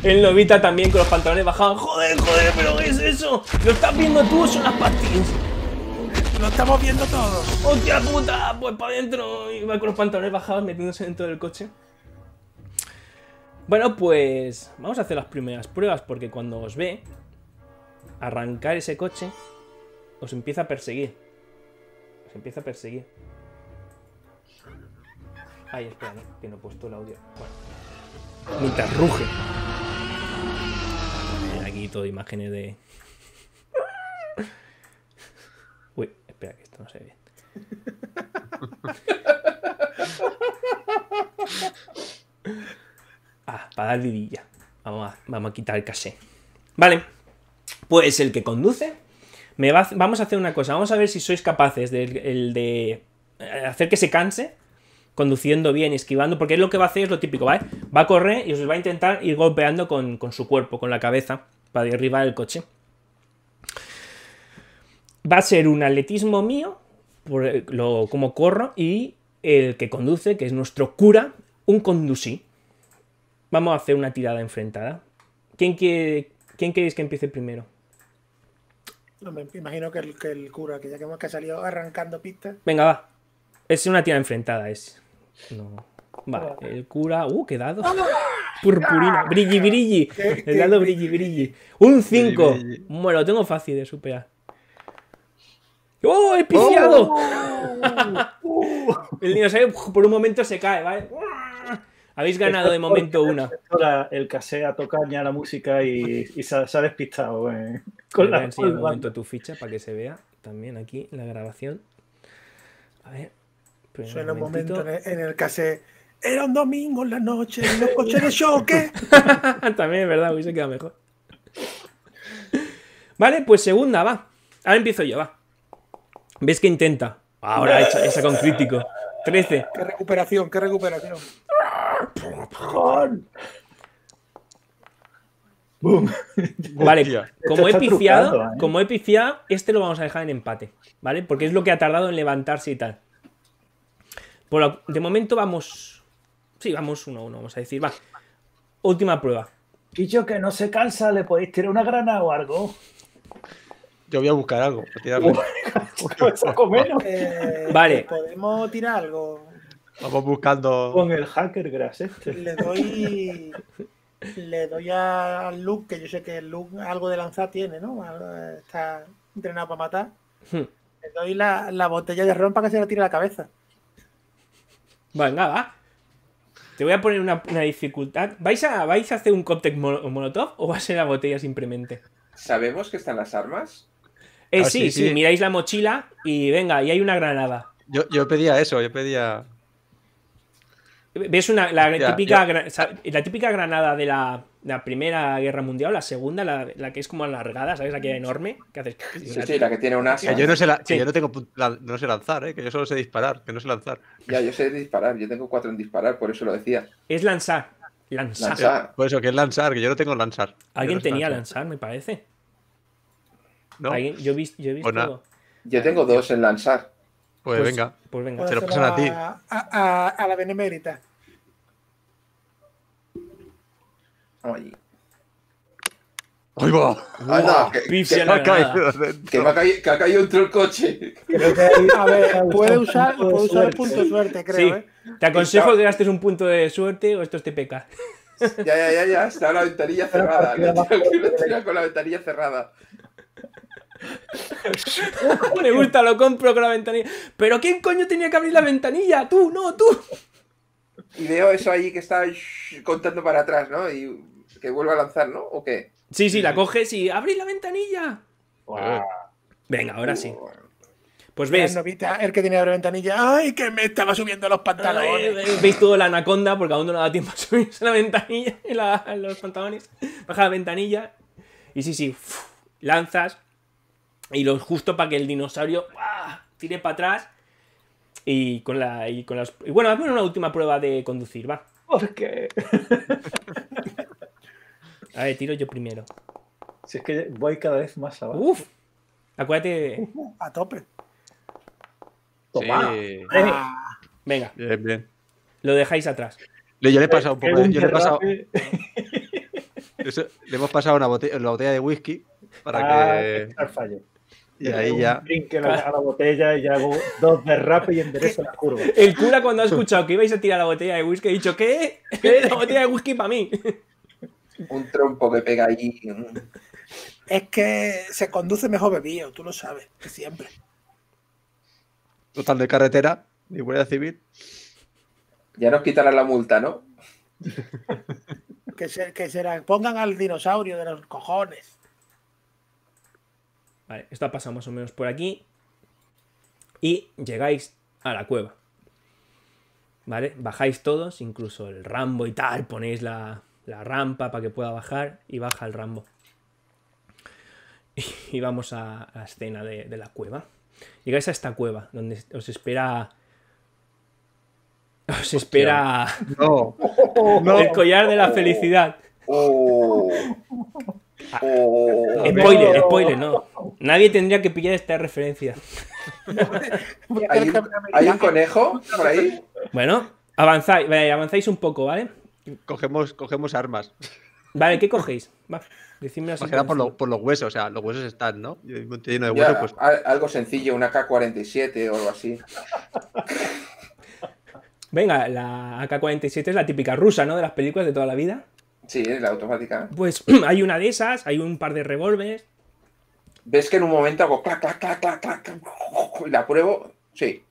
El Novita también con los pantalones bajados. ¡Joder, joder! ¿Pero qué es eso? ¿Lo estás viendo tú son las pastillas? Lo estamos viendo todos. ¡Hostia puta! Pues para adentro. va con los pantalones bajados metiéndose dentro del coche. Bueno, pues vamos a hacer las primeras pruebas porque cuando os ve arrancar ese coche, os empieza a perseguir. Os empieza a perseguir. Ay, espera, que no he puesto el audio. Bueno. Mientras ruge. Eh, aquí todo imágenes de... Uy, espera, que esto no se ve bien. Ah, para dar vidilla. Vamos a, quitar el caché. Vale, pues el que conduce. Me vamos a hacer una cosa. Vamos a ver si sois capaces de, eh, hacer que se canse conduciendo bien esquivando, porque es lo que va a hacer, es lo típico, ¿vale? Va a correr y os va a intentar ir golpeando con, su cuerpo, con la cabeza, para derribar el coche. Va a ser un atletismo mío, por eh, lo, como corro, y el que conduce, que es nuestro cura, un conducí. Vamos a hacer una tirada enfrentada. ¿Quién, queréis que empiece primero? me imagino que el, cura, que ya que hemos que salido arrancando pistas. Venga, va. Es una tirada enfrentada, es. No. Vale, oh. el cura. ¡Uh, qué dado! ¡Ah! Purpurina. ¡Ah! Brilli, brilli. El dado brilli, brilli. Un 5. Bueno, lo tengo fácil de superar. ¡Oh, he ¡Oh! El niño por un momento se cae, ¿vale? Habéis ganado de momento una. El casé a tocar ya la música y, se, ha despistado. Eh, con la, voy a de momento tu ficha para que se vea también aquí la grabación. A ver. Suena un momento en el casé. Era un domingo en la noche, en los coches de choque. también, es ¿verdad? Hubiese quedado mejor. Vale, pues segunda, va. Ahora empiezo yo, va. ¿Ves que intenta? Ahora esa, con crítico. 13. Qué recuperación, qué recuperación. Vale, como he, pifiado, ¿eh? como he pifiado, este lo vamos a dejar en empate, ¿vale? Porque es lo que ha tardado en levantarse y tal. de momento vamos... Sí, vamos uno a uno, vamos a decir. Va, última prueba. Y que no se cansa, ¿le podéis tirar una grana o algo? Yo voy a buscar algo. Eh, vale. ¿Podemos tirar algo? Vamos buscando. Con el hacker grass este. Le doy. Le doy al Luke, que yo sé que el Luke algo de lanzar tiene, ¿no? Eh, está entrenado para matar. Hmm. Le doy la, botella de ron para que se la tire la cabeza. Venga, va. Te voy a poner una, dificultad. ¿Vais a, ¿Vais a hacer un cóctel monotop o va a ser la botella simplemente? ¿Sabemos que están las armas? Eh, ah, sí, si miráis la mochila y venga, y hay una granada. Yo, yo pedía eso, yo pedía. ¿Ves una, la, típica, granada de la, Primera Guerra Mundial, la segunda, la, que es como alargada, ¿sabes? La que es enorme. Sí, sí, la que tiene un asa. yo no sé, tengo, lanzar, ¿eh? que yo solo sé disparar, que no sé lanzar. Ya, yo sé disparar, yo tengo cuatro en disparar, por eso lo decía. Es lanzar. Lanzar. Eh, por eso, que es lanzar, que yo no tengo lanzar. Alguien tenía lanzar. me parece. No. Yo he Yo, he pues visto yo tengo dos en lanzar. Pues, pues, venga. Pues venga. lo pasan a ti. A, la benemérita. Allí. ¡Ahí va! que, que, ha caído que, me ha caído, que ha caído entre el coche. a ver, puede usar, puede usar el punto de suerte, creo. ¿eh? Te aconsejo que gastes un punto de suerte o esto te peca. Ya, ya, ya, ya. Está la ventanilla cerrada. Lo tira con la ventanilla cerrada. me gusta, lo compro con la ventanilla. Pero ¿quién coño tenía que abrir la ventanilla? Tú, no, tú. Y veo eso ahí que está contando para atrás, ¿no? Y que vuelva a lanzar, ¿no? ¿O qué? Sí, sí, la coges y abrís la ventanilla. Ah. Venga, ahora sí. Pues ves. el el que tenía la ventanilla. ¡Ay, que me estaba subiendo los pantalones! Veis todo la anaconda, porque aún no le da tiempo a subirse la ventanilla, en los pantalones. Baja la ventanilla. Y sí, sí, lanzas y lo justo para que el dinosaurio tire para atrás. Y con la. Y con las. Y bueno, una última prueba de conducir, va. porque A ver, tiro yo primero. Si es que voy cada vez más abajo. Uf. Acuérdate. A tope. Toma. Venga. Lo dejáis atrás. Yo le he pasado un poco. Yo le he pasado. le hemos pasado una botella, la botella de whisky para ah, que. Fallo. Y ahí ya. brinque a la botella y hago dos derrapes y enderezo la curva. El cura, cuando ha escuchado que ibais a tirar la botella de whisky, ha dicho: ¿Qué? ¿Qué es la botella de whisky para mí? Un trompo que pega allí Es que se conduce mejor bebido, tú lo sabes, que siempre. Total de carretera y Guardia Civil. Ya nos quitarán la multa, ¿no? que, se, que se pongan al dinosaurio de los cojones. Vale, esto ha más o menos por aquí. Y llegáis a la cueva. ¿Vale? Bajáis todos, incluso el Rambo y tal. Ponéis la, la rampa para que pueda bajar y baja el Rambo. Y, vamos a, la escena de, la cueva. Llegáis a esta cueva, donde os espera os espera no, el collar de la felicidad. Oh. Ah, spoiler, spoiler, no. Nadie tendría que pillar esta referencia. ¿Hay un, conejo por ahí? Bueno, avanzáis, avanzáis un poco, ¿vale? Cogemos, cogemos armas. Vale, ¿qué cogéis? Va, así. Por, por, los huesos, o sea, los huesos están, ¿no? Pues. Algo sencillo, una K-47 o algo así. Venga, la AK-47 es la típica rusa, ¿no? De las películas de toda la vida. Sí, ¿eh? la automática. Pues hay una de esas, hay un par de revólveres. ¿Ves que en un momento hago clac, clac, clac, clac, clac, y la pruebo? Sí,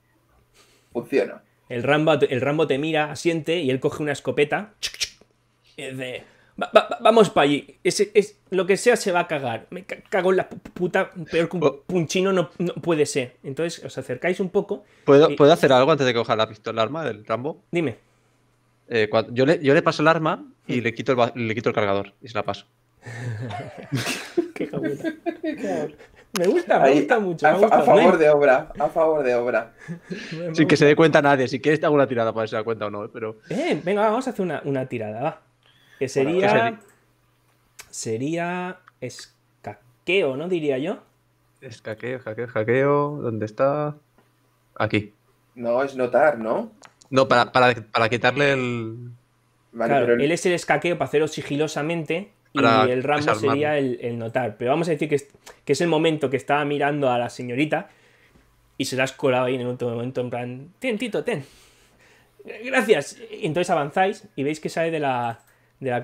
funciona. El Rambo, el Rambo te mira, asiente y él coge una escopeta. vamos para allí. Ese es, lo que sea se va a cagar. Me cago en la puta. Peor que un, oh. punchino no, puede ser. Entonces os acercáis un poco. ¿Puedo, ¿Puedo hacer algo antes de que coja la pistola arma del Rambo? Dime. Eh, yo, le, paso el arma y hmm. le quito el, le quito el cargador y se la paso. me gusta, me gusta mucho. A, favor de obra, a favor de obra. Sin que se dé cuenta nadie. Si quieres, te hago una tirada para ver cuenta o no. Eh, pero... Eh, venga, vamos a hacer una, tirada, Que sería. sería. Escaqueo, ¿no? Diría yo. Escaqueo, jaqueo, jaqueo, ¿Dónde está? Aquí. No, es notar, ¿no? No, para, para, quitarle el. claro, él es el escaqueo para hacerlo sigilosamente y el Rambo sería el, notar. Pero vamos a decir que es, el momento que estaba mirando a la señorita y se la has colado ahí en otro momento, en plan, ten, Tito, ten. Gracias. entonces avanzáis y veis que sale de la,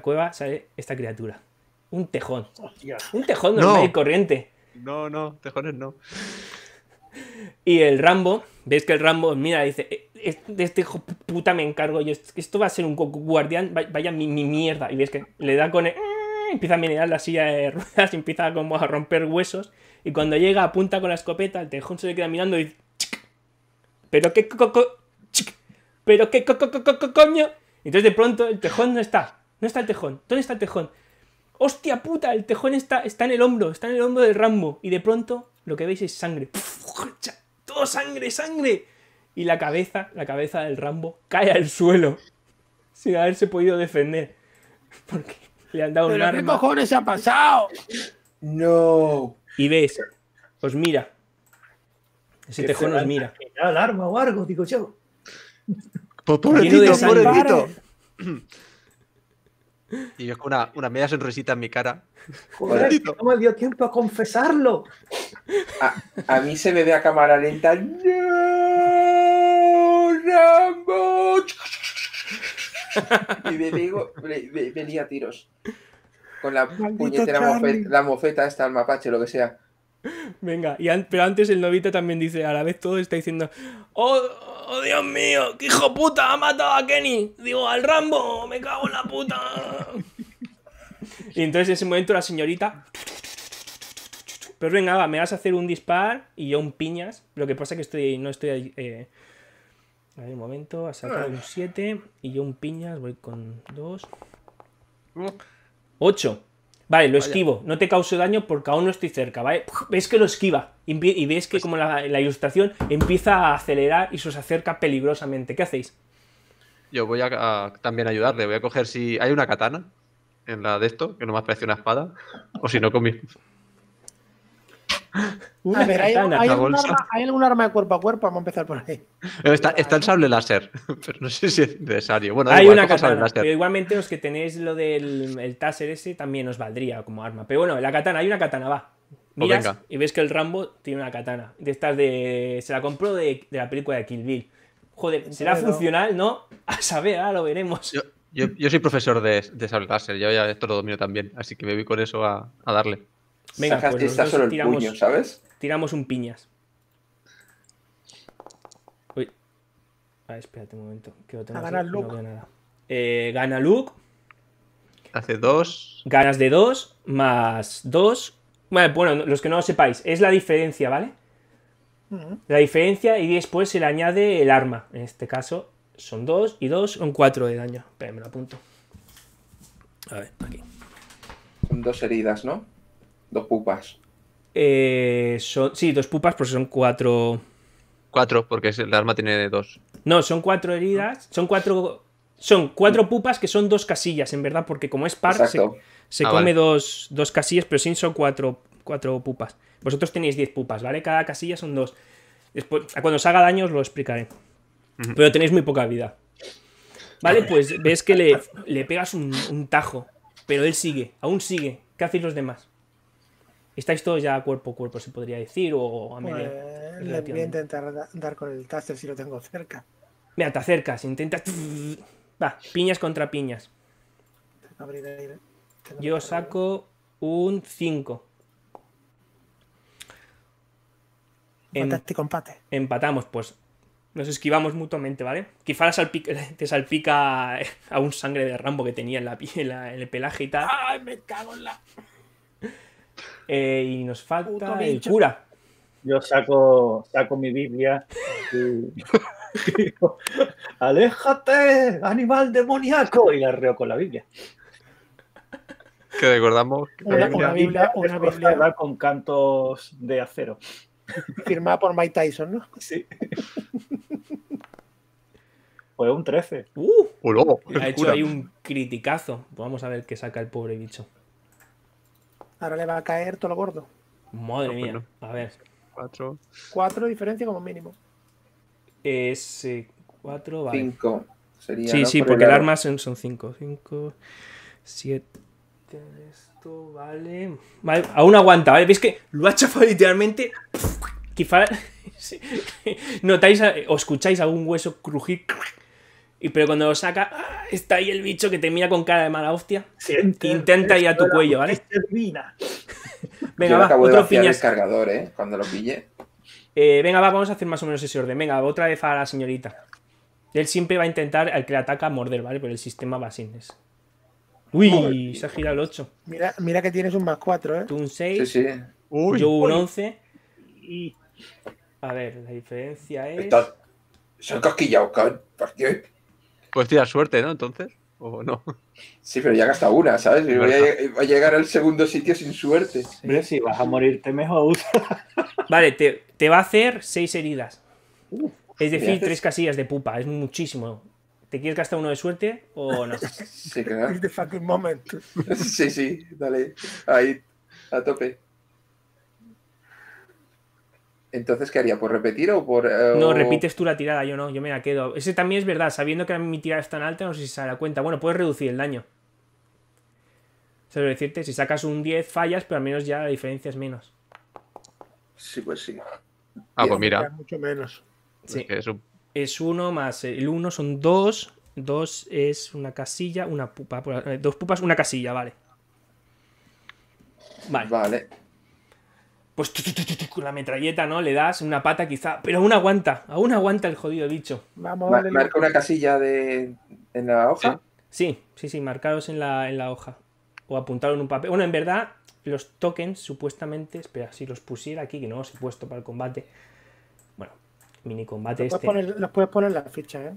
cueva sale esta criatura. Un tejón. Un tejón normal no. y corriente. No, no, tejones no. Y el Rambo Ves que el Rambo, mira, dice, eh, este hijo puta me encargo yo, esto va a ser un guardián, vaya mi, mierda. Y ves que le da con eh", empieza a menear la silla de ruedas, empieza como a romper huesos, y cuando llega apunta con la escopeta, el tejón se le queda mirando y pero qué coco pero qué co Y Entonces de pronto el tejón no está, no está el tejón, ¿dónde está el tejón? ¡Hostia puta! El tejón está, está en el hombro, está en el hombro del Rambo. Y de pronto lo que veis es sangre. sangre, sangre. Y la cabeza, la cabeza del Rambo cae al suelo sin haberse podido defender. Porque le han dado ¿Pero un arma. ¿Qué cojones ha pasado? No. Y ves, os mira. Ese tejón os mira. El arma o algo, digo yo. pobrecito, Y yo con una, media sonrisita en mi cara. Joder, me dio tiempo a confesarlo. A, mí se me ve a cámara lenta. ¡Rambo! Y me digo, venía a tiros. Con la puñetera mofeta, la mofeta esta, el mapache, lo que sea. Venga, pero antes el novito también dice, a la vez todo está diciendo, oh, oh Dios mío, ¡Qué hijo puta, ha matado a Kenny, digo, al Rambo, me cago en la puta. y entonces en ese momento la señorita... Pero pues venga, me vas a hacer un dispar y yo un piñas. Lo que pasa es que estoy, no estoy... Eh... A ver, un momento, ha sacado un 7 y yo un piñas, voy con 2. 8. Ah. Vale, lo esquivo, no te causo daño porque aún no estoy cerca, ¿vale? Ves que lo esquiva y ves que pues como la, ilustración empieza a acelerar y se os acerca peligrosamente. ¿Qué hacéis? Yo voy a, a, también ayudarle, voy a coger si hay una katana en la de esto, que no me parece una espada, o si no con mi... Una ¿hay, algún arma, de cuerpo a cuerpo? Vamos a empezar por ahí. Eh, está, el sable láser, pero no sé si es necesario. Bueno, hay una pero igualmente los que tenéis lo del taser ese también os valdría como arma. Pero bueno, la katana, hay una katana, va. Pues Miras y ves que el Rambo tiene una katana. De estas de... Se la compró de, la película de Kill Bill. Joder, ¿será funcional, no? A saber, ahora lo veremos. Yo, soy profesor de, sable láser, yo ya esto lo domino también, así que me vi con eso a darle. Venga, ah, está solo el tiramos, puño, ¿sabes? Tiramos un piñas. Uy. ver, espérate un momento. Que lo tengo ah, gana Luke. nada. Eh, gana Luke. Hace dos. Ganas de dos, más dos. bueno, los que no lo sepáis, es la diferencia, ¿vale? La diferencia y después se le añade el arma. En este caso son dos y dos son cuatro de daño. Espera, me lo apunto. A ver, aquí. Son dos heridas, ¿no? Dos pupas. Eh, son, sí, dos pupas, porque son cuatro. Cuatro, porque el arma tiene dos. No, son cuatro heridas. Son cuatro. Son cuatro pupas que son dos casillas, en verdad, porque como es par, se, ah, come dos, dos, casillas, pero sí son cuatro, cuatro pupas. Vosotros tenéis diez pupas, ¿vale? Cada casilla son dos. Después, cuando os haga daño os lo explicaré. Pero tenéis muy poca vida. Vale, pues ves que le, pegas un, un tajo, pero él sigue, aún sigue. ¿Qué hacéis los demás? Estáis todos ya cuerpo a cuerpo, se podría decir, o a pues, voy a intentar dar con el taster si lo tengo cerca. Mira, te acercas, intentas. Va, piñas contra piñas. Yo saco un 5. Em, Fantástico empate. Empatamos, pues. Nos esquivamos mutuamente, ¿vale? Quizá te salpica eh, a un sangre de Rambo que tenía en, la, piel en el pelaje y tal. ¡Ay, me cago en la! Eh, y nos falta el cura. Yo saco, saco mi Biblia y digo, ¡aléjate, animal demoníaco! Y la arreo con la Biblia. Que recordamos una, Biblia, con cantos de acero. Firmada por Mike Tyson, ¿no? Sí. Pues un 13. ¡Uh! ha hecho ahí un criticazo. Vamos a ver qué saca el pobre bicho. Ahora le va a caer todo lo gordo. Madre pues mía. A ver. Cuatro. Cuatro diferencia como mínimo. Es cuatro, vale. Cinco. Sería, sí, sí, porque el, arma son, cinco. Cinco, siete. Esto, vale. aún aguanta, ¿vale? ¿Veis que lo ha chafado literalmente? Quizá. Notáis eh, o escucháis algún hueso crujir y pero cuando lo saca, ¡ah! está ahí el bicho que te mira con cara de mala hostia. Intenta ir a tu cuello, ¿vale? venga, va, otro cargador, ¿eh? Cuando lo pille. Eh, venga, va, vamos a hacer más o menos ese orden. Venga, otra vez a la señorita. Él siempre va a intentar, al que le ataca, morder, ¿vale? Pero el sistema va sin Uy, se ha girado el 8. Mira, mira que tienes un más 4, ¿eh? Tú un 6. yo un 11. A ver, la diferencia es. Se han casquillado, ¿por qué? Pues tira suerte, ¿no? Entonces, o no. Sí, pero ya gasta una, ¿sabes? Voy a, llegar al segundo sitio sin suerte. Sí. si vas a morirte mejor. vale, te, va a hacer seis heridas. es decir, tres casillas de pupa, es muchísimo. ¿Te quieres gastar uno de suerte o no? sí, claro. sí, sí, dale. Ahí, a tope. Entonces, ¿qué haría? ¿Por repetir o por.? Eh, no, repites tú la tirada, yo no, yo me la quedo. Ese también es verdad, sabiendo que mi tirada es tan alta, no sé si se da cuenta. Bueno, puedes reducir el daño. Solo decirte, si sacas un 10 fallas, pero al menos ya la diferencia es menos. Sí, pues sí. Ah, pues mira. Mucho menos. Sí. Es, es, uno más. El uno son dos. Dos es una casilla, una pupa. Eh, dos pupas, una casilla, vale. Vale. Vale pues con la metralleta, ¿no? Le das una pata quizá, pero aún aguanta, aún aguanta el jodido dicho. Vamos, marca una casilla de en la hoja. Sí, sí, sí, marcados en la, en la hoja o apuntaron en un papel. Bueno, en verdad los tokens supuestamente, espera, si los pusiera aquí que no os he puesto para el combate. Bueno, mini combate este. Puedes poner, los puedes poner en la ficha, ¿eh?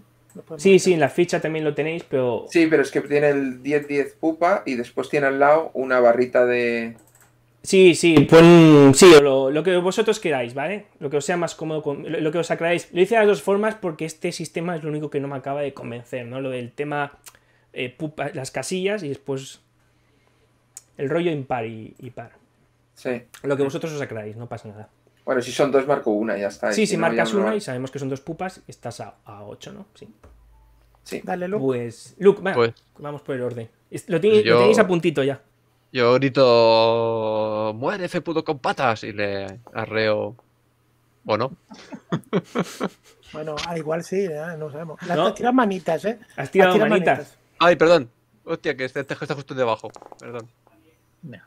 Sí, sí, en la ficha también lo tenéis, pero. Sí, pero es que tiene el 10-10 pupa y después tiene al lado una barrita de, Sí, sí, sí, lo, que vosotros queráis, ¿vale? Lo que os sea más cómodo, lo, que os aclaráis. Lo hice de las dos formas porque este sistema es lo único que no me acaba de convencer, ¿no? Lo del tema, eh, las casillas y después el rollo impar y, par. Sí. Lo que vosotros os aclaráis, no pasa nada. Bueno, si son dos, marco una, ya está. Sí, si, marcas una y sabemos que son dos pupas, estás a, ocho, ¿no? Sí. Sí. Dale, Luke. Pues, Luke, pues. vamos por el orden. Lo, lo tenéis a puntito ya. Yo grito, muere ese puto con patas y le arreo. ¿O no? bueno, al ah, igual sí, ¿eh? no sabemos. Las ¿No? tiras manitas, ¿eh? Las tirado manitas. manitas. Ay, perdón. Hostia, que este texto este está justo debajo. Perdón.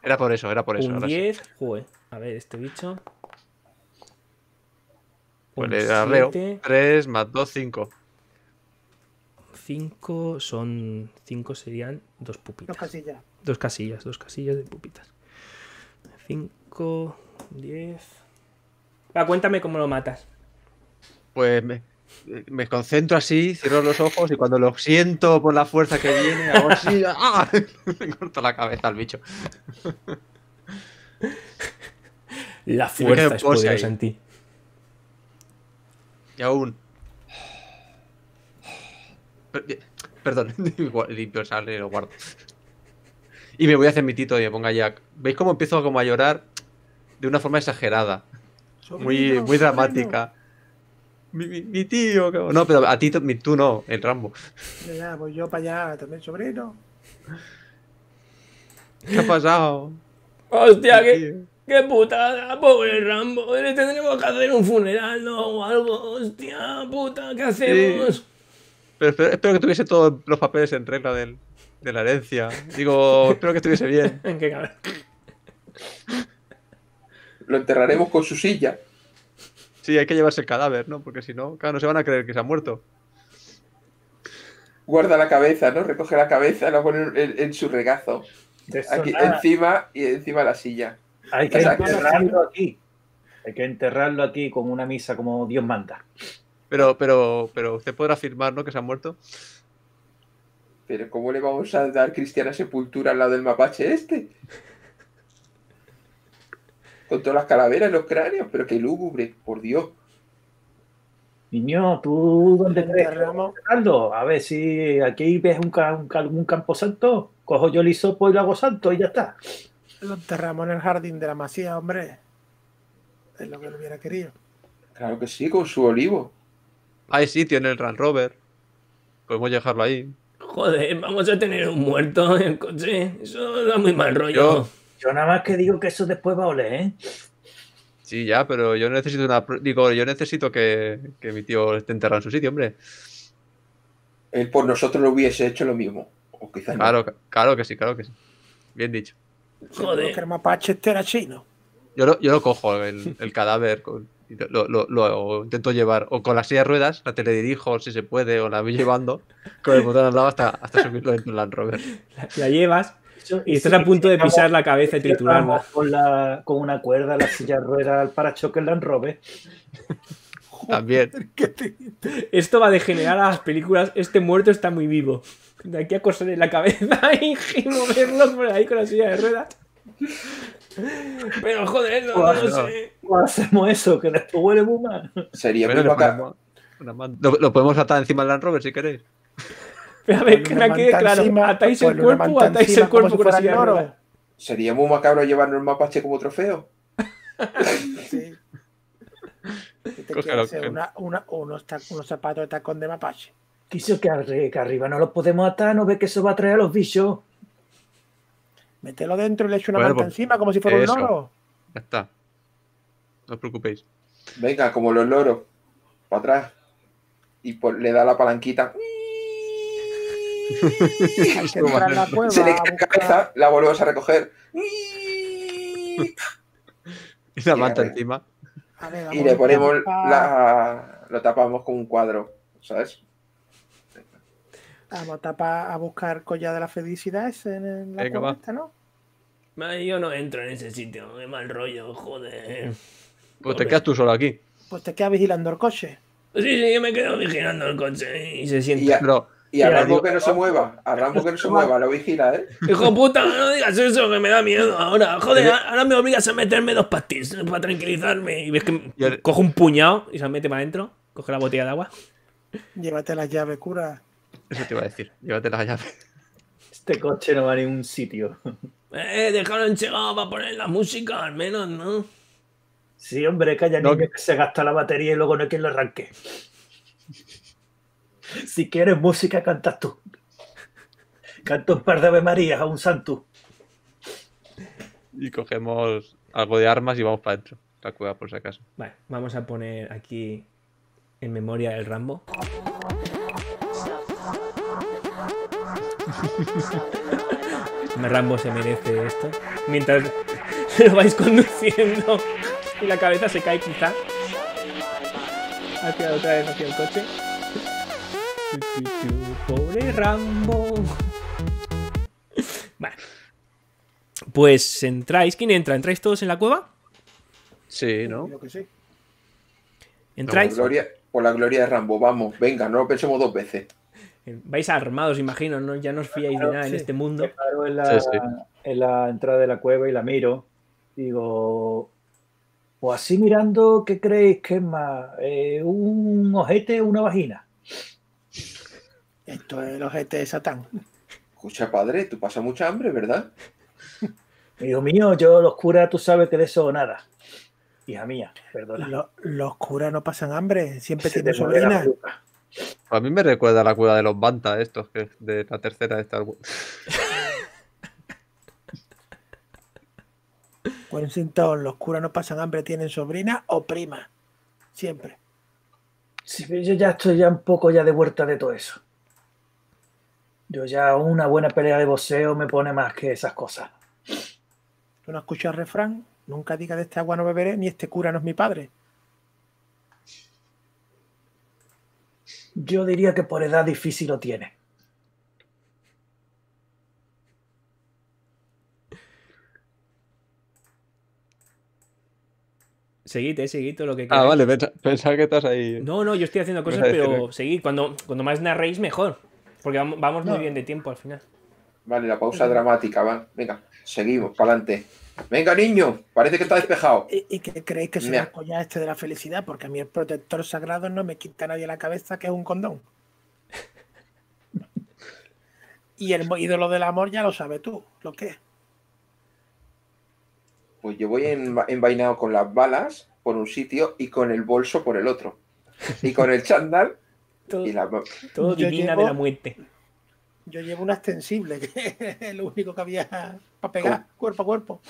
Era por eso, era por eso. Un 10, sí. A ver, este bicho. Pues le arreo. 3 más 2, 5. 5 son. 5 serían 2 pupitas. No casi ya. Dos casillas, dos casillas de pupitas. Cinco Diez Va, cuéntame cómo lo matas. Pues me, concentro así, cierro los ojos y cuando lo siento por la fuerza que viene, hago así. ¡ah! Me corto la cabeza al bicho. La fuerza es pues poderosa en ti. Y aún. Perdón, limpio sale y lo guardo. Y me voy a hacer mi tito y me Jack. ¿Veis cómo empiezo como a llorar de una forma exagerada? Muy, muy dramática. Mi, tío, cabrón. No, pero a ti tú no, el Rambo. Ya, voy yo para allá también, sobrino. ¿Qué ha pasado? Hostia, qué, qué putada, pobre Rambo. Le tendremos que hacer un funeral, ¿no? O algo. Hostia, puta, ¿qué hacemos? espero, que tuviese todos los papeles en regla de la herencia. Digo, espero que estuviese bien. ¿En qué Lo enterraremos con su silla. Sí, hay que llevarse el cadáver, ¿no? Porque si no, claro, no se van a creer que se ha muerto. Guarda la cabeza, ¿no? Recoge la cabeza, la pone en, su regazo. Aquí, encima y encima la silla. Hay que enterrarlo aquí. Hay que enterrarlo aquí con una misa como Dios manda. Pero, pero, pero usted podrá afirmar, ¿no? Que se ha muerto. Pero ¿cómo le vamos a dar cristiana sepultura al lado del mapache este? Con todas las calaveras, y los cráneos, pero qué lúgubre, por Dios. Niño, ¿tú dónde te Fernando? A ver si aquí ves un, un, campo santo, cojo yo el hisopo y lo hago santo y ya está. Lo enterramos en el jardín de la masía, hombre. Es lo que lo hubiera querido. Claro que sí, con su olivo. Hay sitio en el Run Rover. Podemos dejarlo ahí. Joder, vamos a tener un muerto en coche. Eso da muy mal rollo. Yo, nada más que digo que eso después va a oler, ¿eh? Sí, ya, pero yo necesito una. Digo, yo necesito que, que mi tío esté enterrado en su sitio, hombre. Él por nosotros lo hubiese hecho lo mismo. O claro, claro que sí, claro que sí. Bien dicho. Joder. Que el mapache este chino. Yo lo, yo lo cojo, el, el cadáver con, lo, intento llevar o con la silla de ruedas, la teledirijo si se puede, o la voy llevando con el botón al lado hasta, hasta subirlo dentro del Land Rover. La llevas y estás a punto de pisar la cabeza y triturarla. Con, la, con una cuerda, la silla de ruedas, al el Land Rover. También. Esto va a degenerar a las películas. Este muerto está muy vivo. De aquí a coserle la cabeza y moverlo por ahí con la silla de ruedas. Pero joder, no, no, sé. ¿Cómo hacemos eso? Que nos huele muy mal. Sería muy macabro. Lo, podemos atar encima del Land Rover si queréis. Pero a ver, que me quede claro. Pues, atáis el cuerpo, o atáis el cuerpo con si oro. Sería muy macabro llevarnos el mapache como trofeo. sí. Este unos, zapatos de tacón de mapache. Quiso que, arriba no los podemos atar, no ve que eso va a traer a los bichos. Mételo dentro y le echo una manta pues, encima como si fuera un loro. Ya está. No os preocupéis. Venga, como los loros. Para atrás. Y pues le da la palanquita. se, le cae la cabeza, la volvemos a recoger. y la manta encima. y le ponemos la. Lo tapamos con un cuadro, ¿sabes? Vamos a a buscar collar de la felicidad en la cubierta, ¿no? Yo no entro en ese sitio, qué mal rollo, joder. Pues te quedas tú solo aquí. Pues te quedas vigilando el coche. sí, sí, yo me quedo vigilando el coche y se siente. Y a, Rambo que no se oh. mueva, a Rambo que no se mueva, lo vigila, ¿eh? Hijo puta, no digas eso, que me da miedo ahora. Joder, ahora me obligas a meterme dos pastillas para tranquilizarme. Y ves que cojo un puñado y se mete para adentro, coge la botella de agua. Llévate la llave, cura. Eso te iba a decir. Llévate las llaves Este coche no va a ningún sitio. Eh, dejaron enchegado para poner la música, al menos, ¿no? Sí, hombre, calla, no, que... se gasta la batería y luego no hay quien lo arranque. si quieres música, cantas tú. Canta un par de Ave Marías a un santo. Y cogemos algo de armas y vamos para adentro. La cueva, por si acaso. Vale, vamos a poner aquí en memoria el Rambo. Rambo se merece esto. Mientras lo vais conduciendo y la cabeza se cae quizá. Hacia otra vez hacia el coche. Pobre Rambo. Vale. Pues entráis. ¿Quién entra? ¿Entráis todos en la cueva? Sí, ¿no? por la gloria de Rambo, vamos, venga, no lo pensemos dos veces. Vais armados, imagino, Ya no os fiáis de nada en este mundo. en la, entrada de la cueva y la miro. Digo, o así mirando, ¿qué creéis que es más? Eh, ¿Un ojete o una vagina? Esto es el ojete de Satán. Escucha, padre, tú pasas mucha hambre, ¿verdad? Hijo mío, yo los curas, tú sabes que de eso nada. Hija mía, perdona. los curas no pasan hambre, siempre tienen sobrina. A mí me recuerda a la cueva de los Banta, estos, que de la tercera de Star Wars. 40 los curas no pasan hambre, tienen sobrina o prima. Siempre. Sí, yo ya estoy un poco ya de vuelta de todo eso. Yo ya una buena pelea de boxeo me pone más que esas cosas. ¿Tú no escuchas refrán? Nunca digas de este agua no beberé, ni este cura no es mi padre. Yo diría que por edad difícil lo tiene. Seguid, eh, lo que quieras. Ah, vale, Pensad que estás ahí. No, no, yo estoy haciendo cosas, pero seguid. Cuando, cuando más narréis, mejor. Porque vamos, muy bien de tiempo al final. Vale, la pausa dramática, va. Venga, seguimos, para adelante. Venga, niño, parece que está despejado. ¿Y, qué que creéis que soy el collar este de la felicidad? Porque a mí el protector sagrado no me quita nadie la cabeza, que es un condón. y el ídolo del amor ya lo sabes tú, lo que es. Pues yo voy envainado con las balas por un sitio y con el bolso por el otro. Y con el chándal todo, y la... todo divina de la muerte. Yo llevo una extensible, que es lo único que había para pegar cuerpo a cuerpo.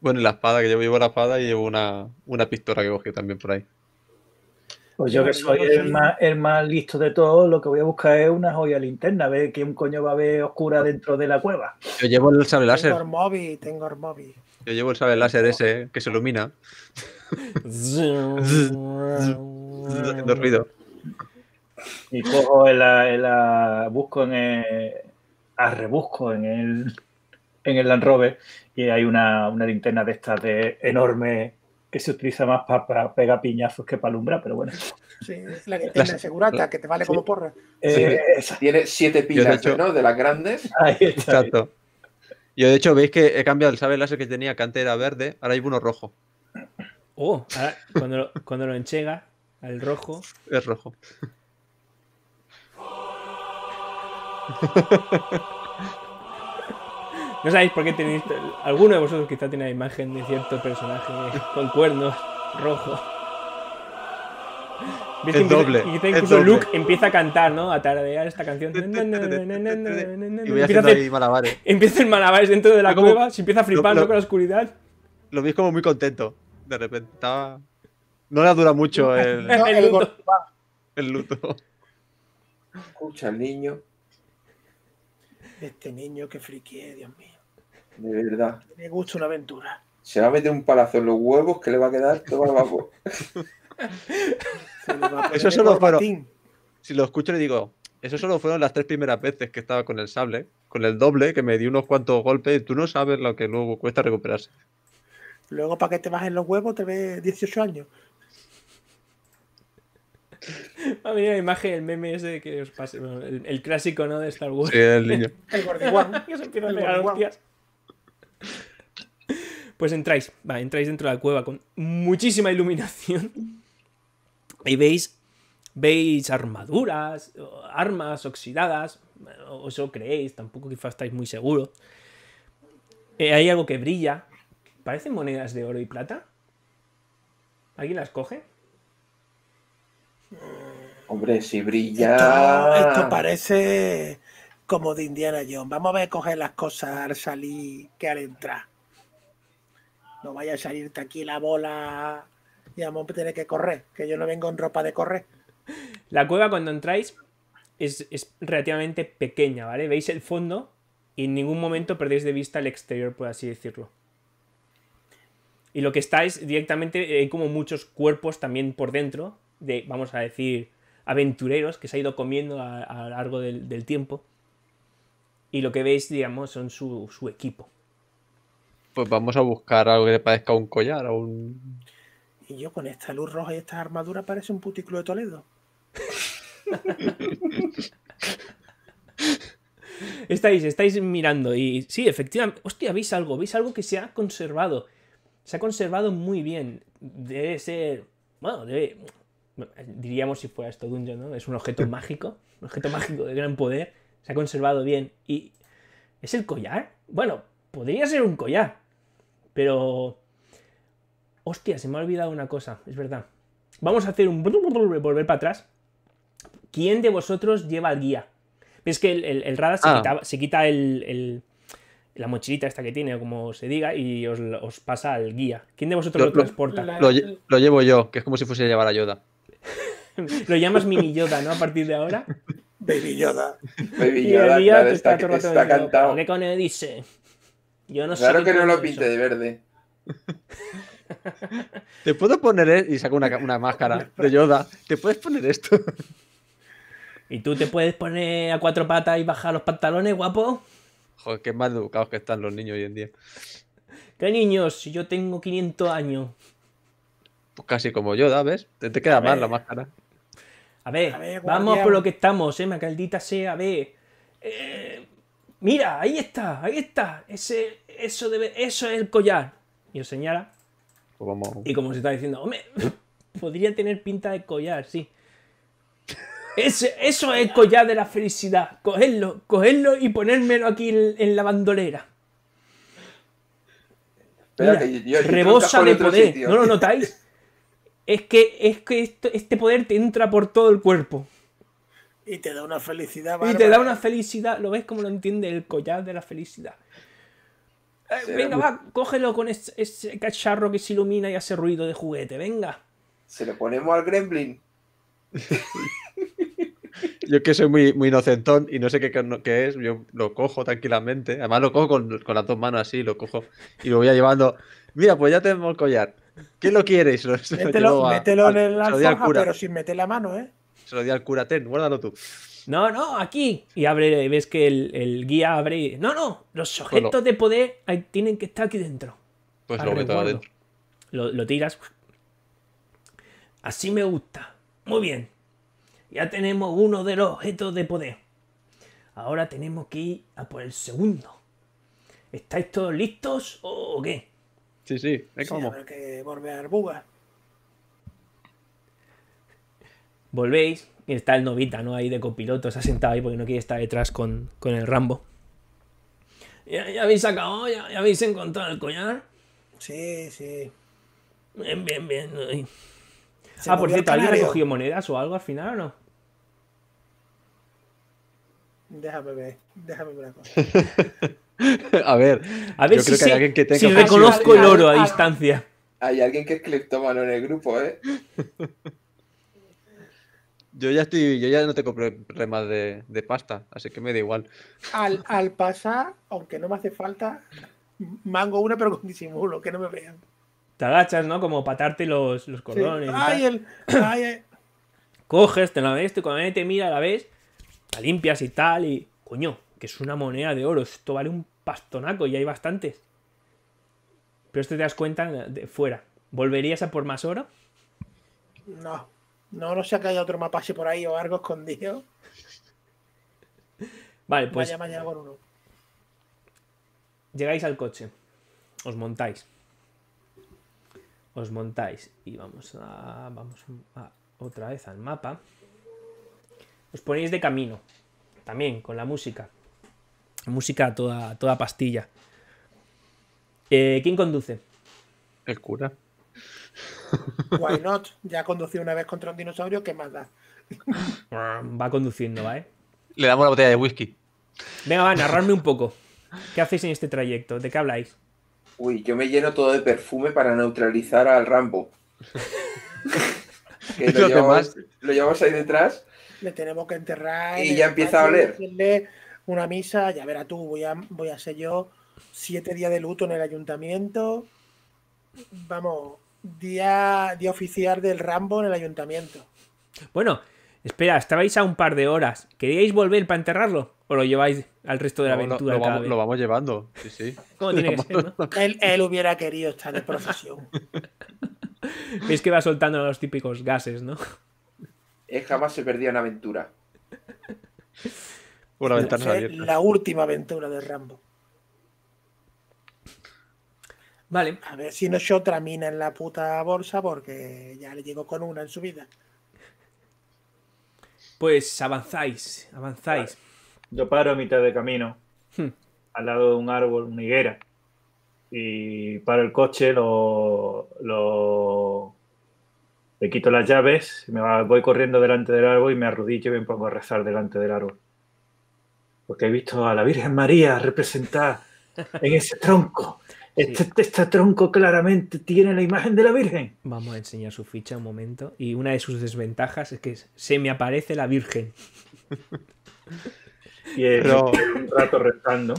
Bueno, y la espada, que yo llevo la espada y llevo una, pistola que cogí también por ahí. Pues yo que soy el más, listo de todos, lo que voy a buscar es una joya linterna, a ver qué un coño va a ver oscura dentro de la cueva. Yo llevo el sable láser. Tengo el móvil, tengo el móvil. Yo llevo el sable láser ese eh, que se ilumina. Haciendo ruido y cojo la eh, la eh, busco en el, eh, a rebusco en el, en el Land Rover y hay una, una linterna de estas de enorme que se utiliza más para, pegar piñazos que para alumbrar, pero bueno. Sí, la que tiene segurata, que te vale como porra. tiene siete pilas, ¿no? De las grandes. Exacto. Yo, de hecho, veis que he cambiado el sable láser que tenía, que antes era verde, ahora hay uno rojo. Oh, ahora, cuando, lo, cuando lo enchega, al rojo. Es rojo. No sabéis por qué tenéis. Alguno de vosotros quizá tiene la imagen de cierto personaje con cuernos rojo. doble. Y quizá incluso Luke empieza a cantar, ¿no? A tardear esta canción. y voy haciendo ahí malabares. Empieza el malabares dentro de la cueva, se empieza a flipar con la oscuridad. Lo veis como muy contento. De repente estaba. No le dura mucho el, luto. el luto. Escucha al niño. Este niño que friki Dios mío. De verdad. Me gusta una aventura. Se va a meter un palazo en los huevos que le va a quedar todo abajo. Eso solo Si lo escucho, le digo. Eso solo fueron las tres primeras veces que estaba con el sable, con el doble, que me di unos cuantos golpes. Y tú no sabes lo que luego cuesta recuperarse. Luego, para que te bajen los huevos, te ve 18 años. Va venir la imagen, el meme ese que os pase. el, clásico, ¿no? De Star Wars. el niño. el Pues entráis, va, entráis dentro de la cueva con muchísima iluminación. Y veis. Veis armaduras, armas oxidadas. O eso creéis, tampoco quizá estáis muy seguros. Eh, hay algo que brilla. ¿Parecen monedas de oro y plata? ¿Alguien las coge? Hombre, si brilla. Esto, parece como de Indiana Jones. Vamos a ver coger las cosas al salir que al entrar. No vaya a salirte aquí la bola y vamos a tener que correr, que yo no vengo en ropa de correr. La cueva cuando entráis es, es relativamente pequeña, ¿vale? Veis el fondo y en ningún momento perdéis de vista el exterior, por así decirlo. Y lo que está es directamente, eh, hay como muchos cuerpos también por dentro, de, vamos a decir, aventureros que se ha ido comiendo a, lo largo del, tiempo. Y lo que veis, digamos, son su, su equipo. Pues vamos a buscar algo que le parezca un collar o un. Y yo con esta luz roja y esta armadura parece un putículo de Toledo. estáis, estáis mirando y sí, efectivamente. Hostia, veis algo, veis algo que se ha conservado. Se ha conservado muy bien. Debe ser. Bueno, debe, diríamos si fuera esto Dungeon, ¿no? Es un objeto mágico, un objeto mágico de gran poder, se ha conservado bien y... ¿Es el collar? Bueno, podría ser un collar, pero... Hostia, se me ha olvidado una cosa, es verdad. Vamos a hacer un... volver para atrás. ¿Quién de vosotros lleva el guía? Es que el, el, radar ah. se, quita, el, la mochilita esta que tiene, como se diga, y os, pasa al guía. ¿Quién de vosotros lo, transporta? Lo, llevo yo, que es como si fuese a llevar a Yoda. Lo llamas mini Yoda, ¿no? A partir de ahora. Baby Yoda. Baby Yoda, está, ¿Qué cone dice? Yo no claro que no lo pinte de verde. Te puedo poner, e-? y saco una, máscara de Yoda, te puedes poner esto. ¿Y tú te puedes poner a cuatro patas y bajar los pantalones, guapo? Joder, qué mal educados que están los niños hoy en día. ¿Qué niños? Si yo tengo 500 años. Pues, casi como yo, ¿ves? Te, queda mal la máscara. A ver, vamos por lo que estamos, eh, Macaldita sea, a ver. Eh, mira, ahí está, ahí está. Ese, eso, debe, eso es el collar. Y os señala. Pues y como se está diciendo, hombre, podría tener pinta de collar, sí. eso es el collar de la felicidad. Cogerlo, cogerlo y ponérmelo aquí en, la bandolera. rebosa de poder. ¿No lo notáis? es que, es que este poder te entra por todo el cuerpo. Y te da una felicidad. Y te da una felicidad. Lo ves como lo entiende el collar de la felicidad. Eh, venga, va, cógelo con ese, cacharro que se ilumina y hace ruido de juguete. Venga. Se lo ponemos al gremlin. yo que soy muy, inocentón y no sé qué, qué, es, yo lo cojo tranquilamente. Además lo cojo con, con las dos manos así, lo cojo y lo voy a llevando. Mira, pues ya tenemos el collar. ¿Qué lo quieres? mételo, en el alfaja, pero sin meter la mano, ¿eh? Se lo di al curatén, guárdalo tú. No, no, aquí. Y abre, ves que el, guía abre No, no, los objetos de poder tienen que estar aquí dentro. Pues lo meto adentro. lo tiras. Así me gusta. Muy bien. Ya tenemos uno de los objetos de poder. Ahora tenemos que ir a por el segundo. ¿Estáis todos listos o qué? Sí, sí, es que Volvéis y está el novita, ¿no? Ahí de copiloto, se ha sentado ahí porque no quiere estar detrás con, el Rambo. ¿Ya, ya habéis acabado? ¿Ya, ¿Ya, habéis encontrado el collar? Sí, sí. Bien, bien, bien. Ah, por cierto, ¿alguien recogió monedas o algo al final o no? Déjame ver, déjame ver la cosa. A ver, a ver yo si, creo que hay alguien que reconozco el oro a distancia. Hay alguien que es cleptómano en el grupo, ¿eh? Yo ya estoy, yo ya no tengo problemas de, de pasta, así que me da igual. Al, pasar, aunque no me hace falta, mango una pero con disimulo, que no me vean. Te agachas, ¿no? Como patarte los, los cordones. Ay, ay, eh. Coges, te la ves, y cuando te mira, a la vez la limpias y tal, y. Coño, que es una moneda de oro. Esto vale un pastonaco y hay bastantes. Pero esto te das cuenta de fuera. ¿Volverías a por más oro? No. No, no sé que haya otro mapa así por ahí o algo escondido. Vale, pues. Vaya mañana uno. Llegáis al coche. Os montáis. Os montáis. Y vamos a. Vamos a, otra vez al mapa. Os ponéis de camino. También con la música. Música toda, toda pastilla. Eh, ¿Quién conduce? El cura. Why not? Ya conducí una vez contra un dinosaurio, ¿qué más da? Va conduciendo, ¿vale? Le damos la botella de whisky. Venga, va, narrarme un poco. ¿Qué hacéis en este trayecto? ¿De qué habláis? Uy, yo me lleno todo de perfume para neutralizar al Rambo. lo, llevamos, ahí detrás. Le tenemos que enterrar. Y ya empieza a oler una misa, ya verás tú, voy a, voy a ser yo siete días de luto en el ayuntamiento, vamos, día, oficial del Rambo en el ayuntamiento. Bueno, espera, estabais a un par de horas, ¿queríais volver para enterrarlo? ¿O lo lleváis al resto de la aventura? Lo, vamos, llevando, sí, sí. él, hubiera querido estar de profesión. es que va soltando los típicos gases, ¿no? Es jamás se perdía en aventura. La última aventura de Rambo. Vale. A ver si no yo otra mina en la puta bolsa porque ya le llegó con una en su vida. Pues avanzáis, avanzáis. Yo paro a mitad de camino, hmm. al lado de un árbol, una higuera. Y paro el coche, lo, lo le quito las llaves, me voy corriendo delante del árbol y me arrodillo y me pongo a rezar delante del árbol porque he visto a la Virgen María representada en ese tronco. Este, este, tronco claramente tiene la imagen de la Virgen. Vamos a enseñar su ficha un momento. Y una de sus desventajas es que se me aparece la Virgen. y un rato rezando.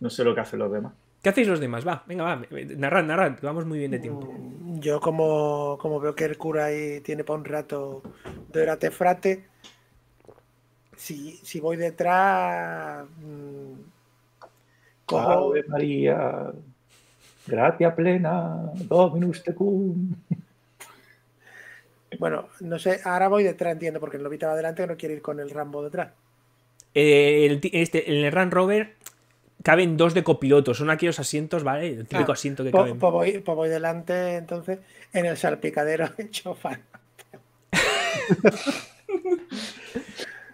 No sé lo que hacen los demás. ¿Qué hacéis los demás? Va, venga, va, narrad, narrad, vamos muy bien de tiempo. Mm, yo como, como veo que el cura ahí tiene para un rato de orate frate, si, voy detrás, mm, María, gracia plena, Dominus tecum. Bueno, no sé, ahora voy detrás, entiendo, porque el Lobita va adelante, no quiere ir con el Rambo detrás. Eh, este, en el Run Rover caben dos de copiloto, son aquellos asientos, ¿vale? El típico asiento que caben. Pues voy, voy, delante, entonces, en el salpicadero hecho chófer.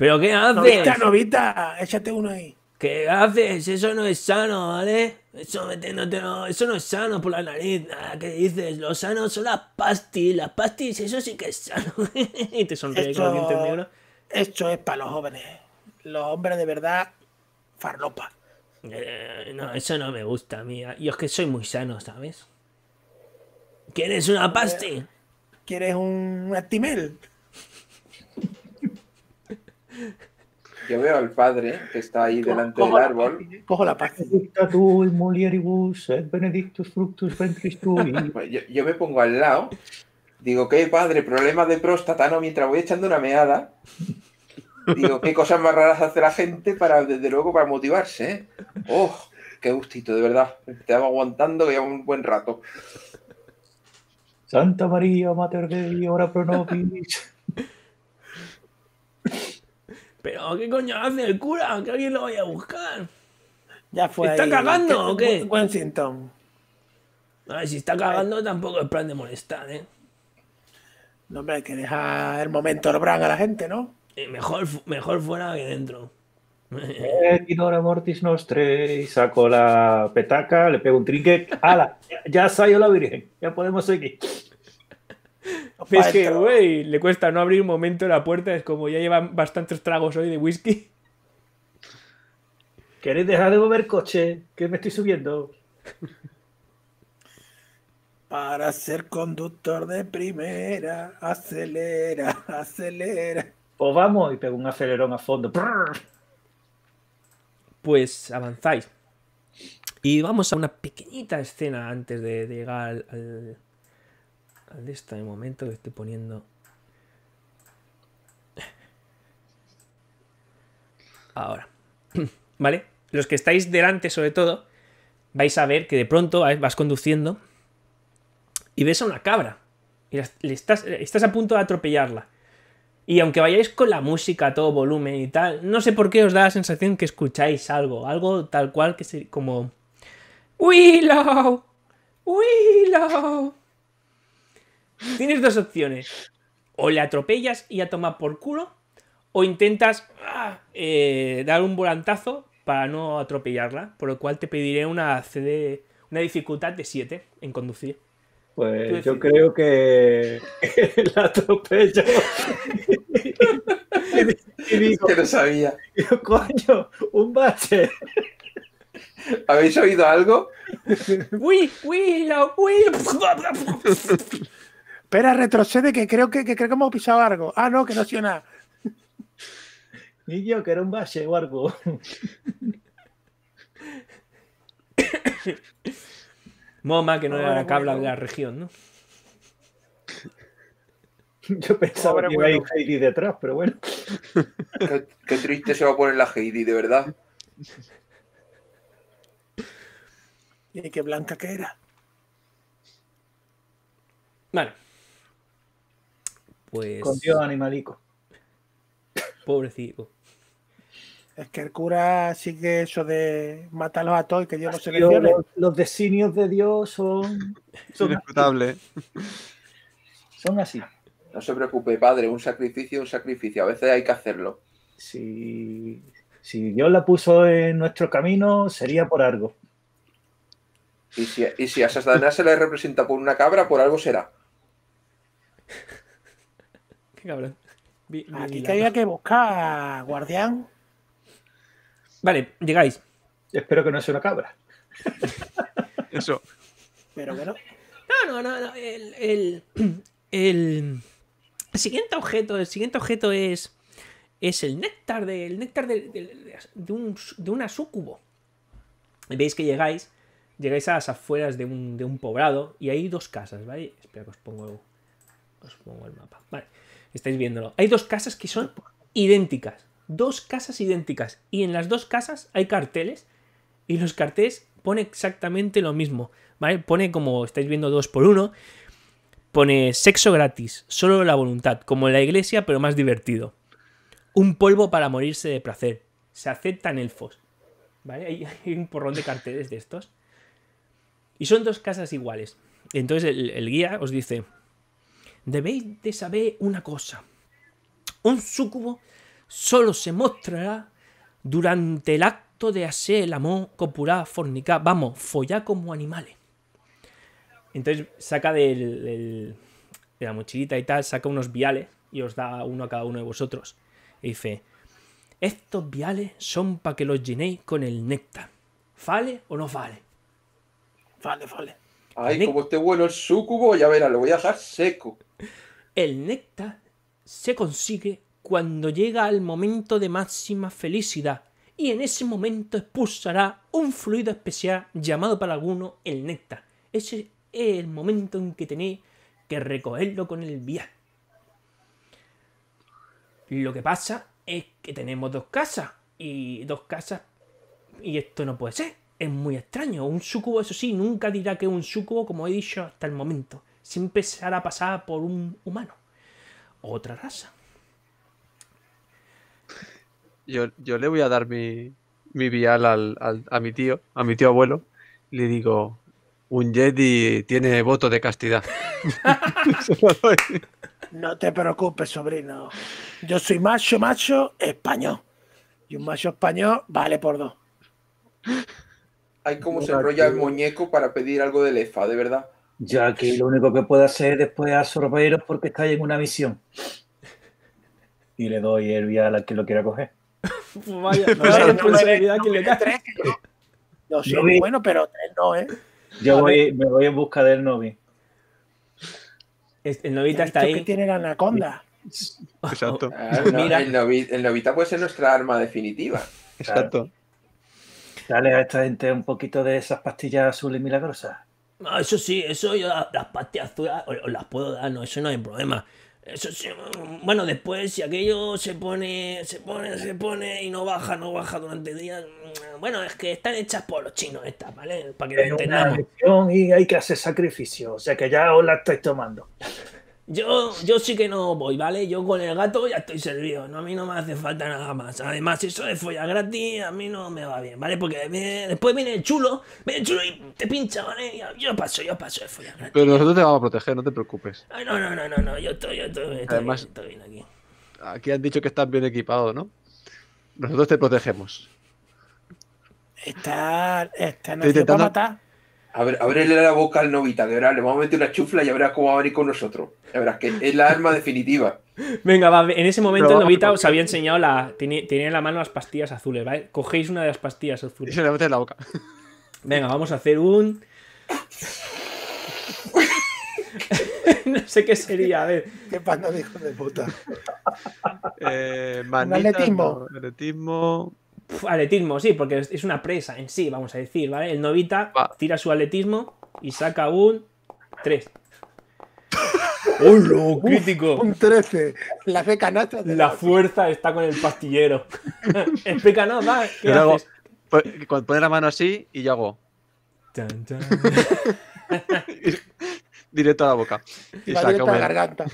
¿Pero qué haces? Novita, novita, échate uno ahí. ¿Qué haces? Eso no es sano, ¿vale? Eso eso no es sano por la nariz. ¿Qué dices? Los sanos son las pastis. Las pastis, eso sí que es sano. y te sonríes? esto, con Esto es para los jóvenes. Los hombres de verdad, farlopa. Eh, no, eso no me gusta, mía. Yo es que soy muy sano, ¿sabes? ¿Quieres una pasti? Eh, ¿Quieres un actimel? Yo veo al padre que está ahí delante del árbol. La, ¿eh? cojo la Yo, me pongo al lado, digo, qué padre, problema de próstata, ¿no? Mientras voy echando una meada. Digo, qué cosas más raras hace la gente para, desde luego, para motivarse, eh? ¡Oh! Qué gustito, de verdad. Te hago aguantando que ya un buen rato. Santa María, Mater Dei, ora pro nobis. Pero, ¿qué coño hace el cura? Que alguien lo vaya a buscar. Ya fue. ¿Está cagando o qué? si está cagando tampoco es plan de molestar, ¿eh? No, hombre, hay que dejar el momento Bran a la gente, ¿no? Eh, mejor, mejor fuera que dentro. Editor eh, Mortis Nostre y ¡Saco la petaca, le pego un trinque. ¡Hala! Ya salió la Virgen, ya podemos seguir. Es que, güey, le cuesta no abrir un momento la puerta, es como ya llevan bastantes tragos hoy de whisky. ¿Queréis dejar de mover coche? Que me estoy subiendo. Para ser conductor de primera, acelera, acelera. O pues vamos y pego un acelerón a fondo. Pues avanzáis. Y vamos a una pequeñita escena antes de, llegar al de esta momento le estoy poniendo ahora vale los que estáis delante sobre todo vais a ver que de pronto vas conduciendo y ves a una cabra y estás, a punto de atropellarla y aunque vayáis con la música a todo volumen y tal, no sé por qué os da la sensación que escucháis algo, algo tal cual que se como Willow, Willow. Tienes dos opciones. O le atropellas y a tomar por culo, o intentas ah, eh, dar un volantazo para no atropellarla, por lo cual te pediré una CD, una dificultad de 7 en conducir. Pues yo creo que la atropello. digo, que no sabía. coño, un bache. ¿Habéis oído algo? ¡Uy! ¡Uy! uy ¡Uy! Espera, retrocede, que creo que, creo que hemos pisado algo. Ah, no, que no ha nada. Ni yo, que era un valle o algo. Moma, que no ah, era la cabla de la región, ¿no? Yo pensaba que iba Heidi detrás, pero bueno. Qué, triste se va a poner la Heidi, de verdad. Y qué blanca que era. Vale. Pues Con Dios, animalico. Pobrecito. Es que el cura sigue eso de matarlos a todos y que Dios los seleccione. Los, los designios de Dios son. Son Son así. No se preocupe, padre, un sacrificio, un sacrificio. A veces hay que hacerlo. Si, si Dios la puso en nuestro camino, sería por algo. Y si, si a Satanás se le representa por una cabra, por algo será. Aquí que había que buscar, guardián. Vale, llegáis. Espero que no sea una cabra. Eso. Pero bueno. No, no, no, no. El, el, siguiente objeto, el siguiente objeto es es el néctar de, el néctar de, un, de una sucubo. Veis que llegáis, llegáis a las afueras de un, de un poblado y hay dos casas, ¿vale? Espera que os pongo, os pongo el mapa. Vale estáis viéndolo. Hay dos casas que son idénticas. Dos casas idénticas. Y en las dos casas hay carteles. Y los carteles pone exactamente lo mismo. ¿Vale? Pone como estáis viendo dos por uno. Pone sexo gratis, solo la voluntad, como en la iglesia, pero más divertido. Un polvo para morirse de placer. Se aceptan elfos. ¿Vale? Hay, un porrón de carteles de estos. Y son dos casas iguales. Entonces el guía os dice, debéis de saber una cosa. Un sucubo solo se mostrará durante el acto de hacer el amor, copular, fornicar, vamos, follar como animales. Entonces saca de la mochilita y tal, saca unos viales y os da uno a cada uno de vosotros. Y dice, estos viales son para que los llenéis con el néctar. ¿Fale o no fale? Fale, fale. Ay, como esté bueno el sucubo, ya verá, lo voy a dejar seco. El néctar se consigue cuando llega al momento de máxima felicidad y en ese momento expulsará un fluido especial llamado para alguno el néctar. Ese es el momento en que tenéis que recogerlo con el vial. Lo que pasa es que tenemos dos casas y dos casas y esto no puede ser es muy extraño. Un sucubo, eso sí, nunca dirá que es un sucubo, como he dicho hasta el momento. Siempre se hará pasar por un humano. Otra raza. Yo, le voy a dar mi, vial al, a mi tío, a mi tío abuelo. Le digo, un Jedi tiene voto de castidad. no te preocupes, sobrino. Yo soy macho, macho, español. Y un macho español vale por dos. Hay como se enrolla el muñeco para pedir algo de Lefa, de verdad. Ya que lo único que puede hacer después es absorberos porque está en una misión. Y le doy el a la que lo quiera coger. Vaya, no, le no, no soy muy bueno, pero tres no, ¿eh? Yo voy, me voy en busca del Novi. El Novita está ahí. ¿Qué tiene la anaconda? Exacto. Ah, Mira. El, novita, puede ser nuestra arma definitiva. Exacto. Dale a esta gente un poquito de esas pastillas azules milagrosas. Ah, eso sí, eso yo las pastillas azules las puedo dar, no, eso no hay problema. Eso sí, bueno, después si aquello se pone, se pone, se pone y no baja, no baja durante días. Mm, bueno, es que están hechas por los chinos estas, ¿vale? Para que y hay que hacer sacrificio, o sea que ya os la estáis tomando. Yo, yo sí que no voy, ¿vale? Yo con el gato ya estoy servido, A mí no me hace falta nada más. Además, eso de follar gratis a mí no me va bien, ¿vale? Porque después viene el chulo, viene el chulo y te pincha, ¿vale? Yo paso, yo paso de follar gratis. Pero nosotros te vamos a proteger, no te preocupes. Ay, ah, no, no, no, no, no, yo estoy, yo estoy, Además, bien, aquí. Aquí han dicho que estás bien equipado, ¿no? Nosotros te protegemos. Está, está va a matar ver, la boca al novita, de verdad, le vamos a meter una chufla y ya verás cómo va a venir con nosotros. Ya verás que es la arma definitiva. Venga, va, en ese momento el novita os había enseñado la. Tenía, en la mano las pastillas azules, ¿vale? Cogéis una de las pastillas azules. Y se la mete en la boca. Venga, vamos a hacer un. no sé qué sería, a ver. Qué panda hijo de puta. eh, Aletismo, sí, porque es una presa en sí, vamos a decir, ¿vale? El Novita tira su atletismo y saca un 3. ¡Hola! ¡Crítico! Un 13. La fe canasta. La, fuerza está con el pastillero. Explícanos, va. ¿qué pone la mano así y yo hago. Directo a la boca. Y saca la garganta.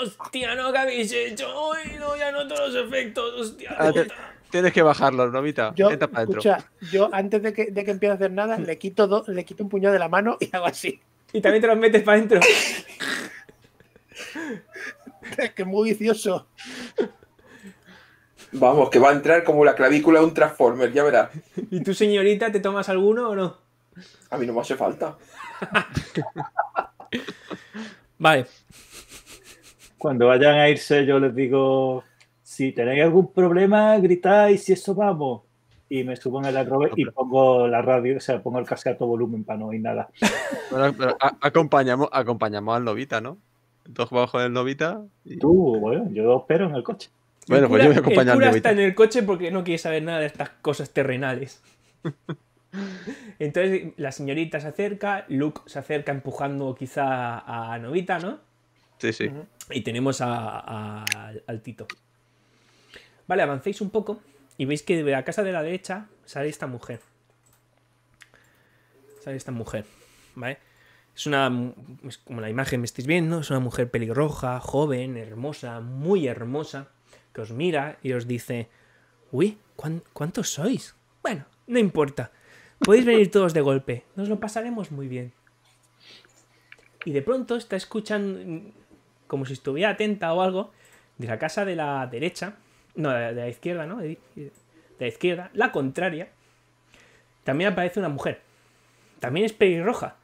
¡Hostia, no! que habéis hecho? ¡Ay, no! Ya todos los efectos. ¡Hostia! Tienes que bajarlo, novita. Yo, yo antes de que, empiece a hacer nada, le quito, le quito un puñado de la mano y hago así. Y también te los metes para adentro. es que es muy vicioso. Vamos, que va a entrar como la clavícula de un Transformer, ya verás. ¿Y tú, señorita, te tomas alguno o no? A mí no me hace falta. vale. Cuando vayan a irse, yo les digo si tenéis algún problema, gritáis y eso vamos. Pues, y me supongo en el y pongo la radio, o sea, pongo el cascato volumen para no oír nada. acompañamos, acompañamos al novita, ¿no? Dos con del novita. Tú, bueno, yo espero en el coche. Bueno, pues yo voy a acompañar está en el coche porque no quiere saber nada de estas cosas terrenales. Entonces la señorita se acerca, Luke se acerca empujando quizá a Novita, ¿no? Sí, sí. Y tenemos al Tito. Vale, avancéis un poco y veis que de la casa de la derecha sale esta mujer. Sale esta mujer, ¿vale? Es una. Es como la imagen me estáis viendo, es una mujer pelirroja, joven, hermosa, muy hermosa, que os mira y os dice: Uy, ¿cuántos sois? Bueno, no importa. Podéis venir todos de golpe. Nos lo pasaremos muy bien. Y de pronto está escuchando, como si estuviera atenta o algo, de la casa de la derecha, no, de, la izquierda, ¿no? De, la izquierda, la contraria. También aparece una mujer. También es pelirroja.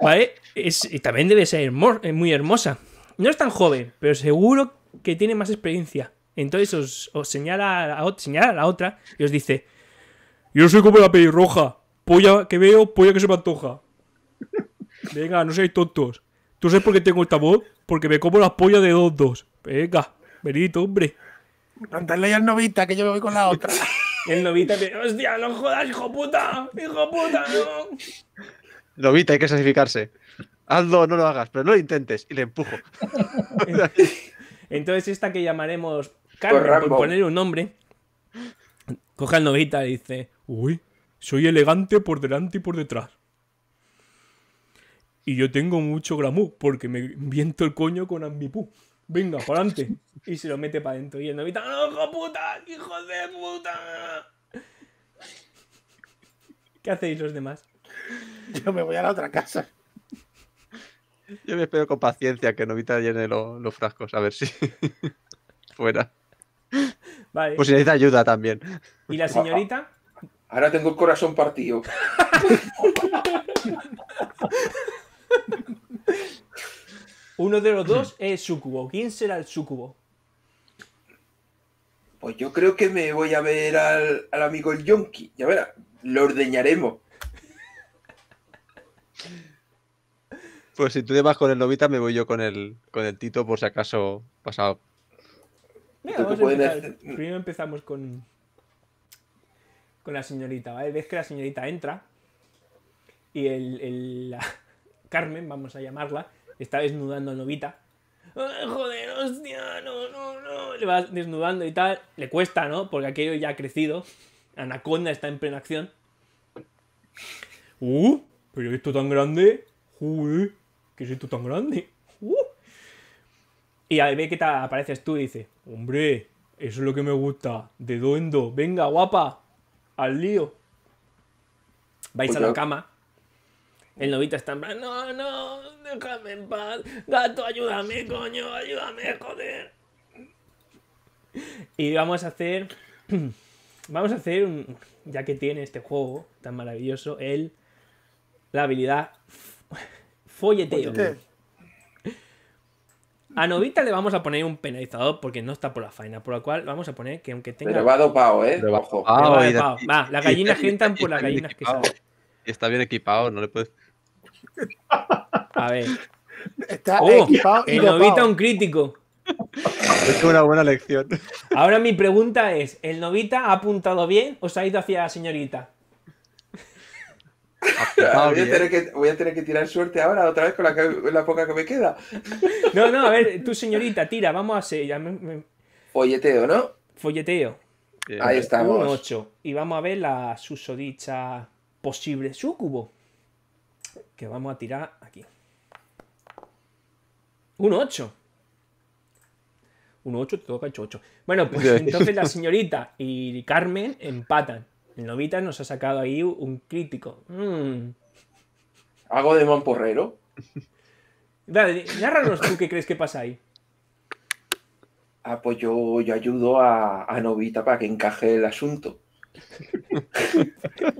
¿Vale? y también debe ser eh, muy hermosa. No es tan joven, pero seguro que tiene más experiencia. Entonces os, señala, a, señala, a, la otra y os dice: Yo soy como la pelirroja. Polla que veo, polla que se me antoja. Venga, no seáis tontos. ¿Tú sabes por qué tengo esta voz? Porque me como las pollas de dos dos. Venga, venito, hombre. Contarle ya al novita, que yo me voy con la otra. el novita dice ¡Hostia, no jodas, hijo puta! ¡Hijo puta, no! Novita, hay que sacrificarse. Hazlo, no lo hagas, pero no lo intentes. Y le empujo. Entonces esta que llamaremos Carmen, pues por poner un nombre, coge al novita y dice... Uy, soy elegante por delante y por detrás. Y yo tengo mucho gramú, porque me viento el coño con Ambipú. Venga, para adelante. Y se lo mete para adentro. Y el novita, puta! ¡Hijo de puta! ¿Qué hacéis los demás? Yo me voy a la otra casa. Yo me espero con paciencia que Novita llene los frascos, a ver si fuera. Vale. Pues si necesita ayuda también. ¿Y la señorita? Ahora tengo el corazón partido. Uno de los dos es Sucubo. ¿Quién será el Sucubo? Pues yo creo que me voy a ver al, amigo el Yonki. Ya verá, lo ordeñaremos. Pues si tú te vas con el Novita, me voy yo con el, con el Tito, por si acaso pasado. Primero empezamos con, con la señorita, ¿vale? Ves que la señorita entra y el, Carmen, vamos a llamarla, está desnudando a Novita. joder, hostia, no, no, no. Le va desnudando y tal. Le cuesta, ¿no? Porque aquello ya ha crecido. Anaconda está en plena acción. ¡Uh! Pero esto tan grande. ¡Joder! ¿Qué es esto tan grande? ¡Uh! Y a ver que te apareces tú y dice: Hombre, eso es lo que me gusta. De duendo, Venga, guapa. Al lío. Vais a la cama. El novita está en plan, no, no, déjame en paz. Gato, ayúdame, coño, ayúdame, joder. Y vamos a hacer... Vamos a hacer, ya que tiene este juego tan maravilloso, el, la habilidad folleteo. A Novita le vamos a poner un penalizador porque no está por la faena, por lo cual vamos a poner que aunque tenga. Pero va dopado, ¿eh? Ojo. va, las gallinas gentan por las gallinas que está bien equipado, no le puedes a ver. Está oh, y novita un crítico. Es una buena lección. Ahora mi pregunta es, ¿el novita ha apuntado bien o se ha ido hacia la señorita? Ah, voy, a tener que, tirar suerte ahora otra vez con la, poca que me queda. No, no, a ver, tú señorita, tira, vamos a hacer. Folleteo, ¿no? Folleteo. Ahí estamos. Y vamos a ver la susodicha posible sucubo que vamos a tirar aquí. Un 8. Un 8 te toca 8, Bueno, pues entonces la señorita y Carmen empatan. El Novita nos ha sacado ahí un crítico. Mm. ¿Hago de mamporrero? Dale, tú qué crees que pasa ahí. Ah, pues yo, ayudo a, a Novita para que encaje el asunto.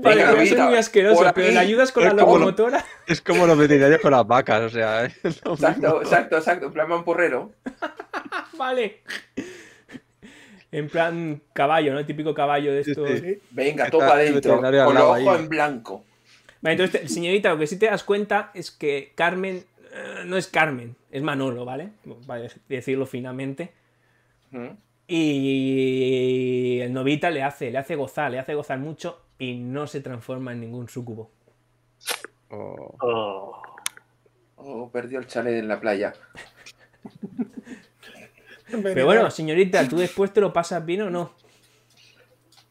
Vale, Venga, muy asqueroso, pero ¿le ayudas con la locomotora? es como los veterinarios con las vacas, o sea. ¿eh? Exacto, exacto, exacto. En plan mamporrero. vale. En plan caballo, ¿no? El típico caballo de estos. ¿eh? Venga, topa adentro. Con ojo en blanco. Vale, entonces, señorita, lo que sí te das cuenta es que Carmen eh, no es Carmen, es Manolo, ¿vale? Para decirlo finamente. Y el novita le hace, le hace gozar, le hace gozar mucho y no se transforma en ningún sucubo. Oh. oh, oh perdió el chalet en la playa. Pero bueno, señorita, ¿tú después te lo pasas bien o no?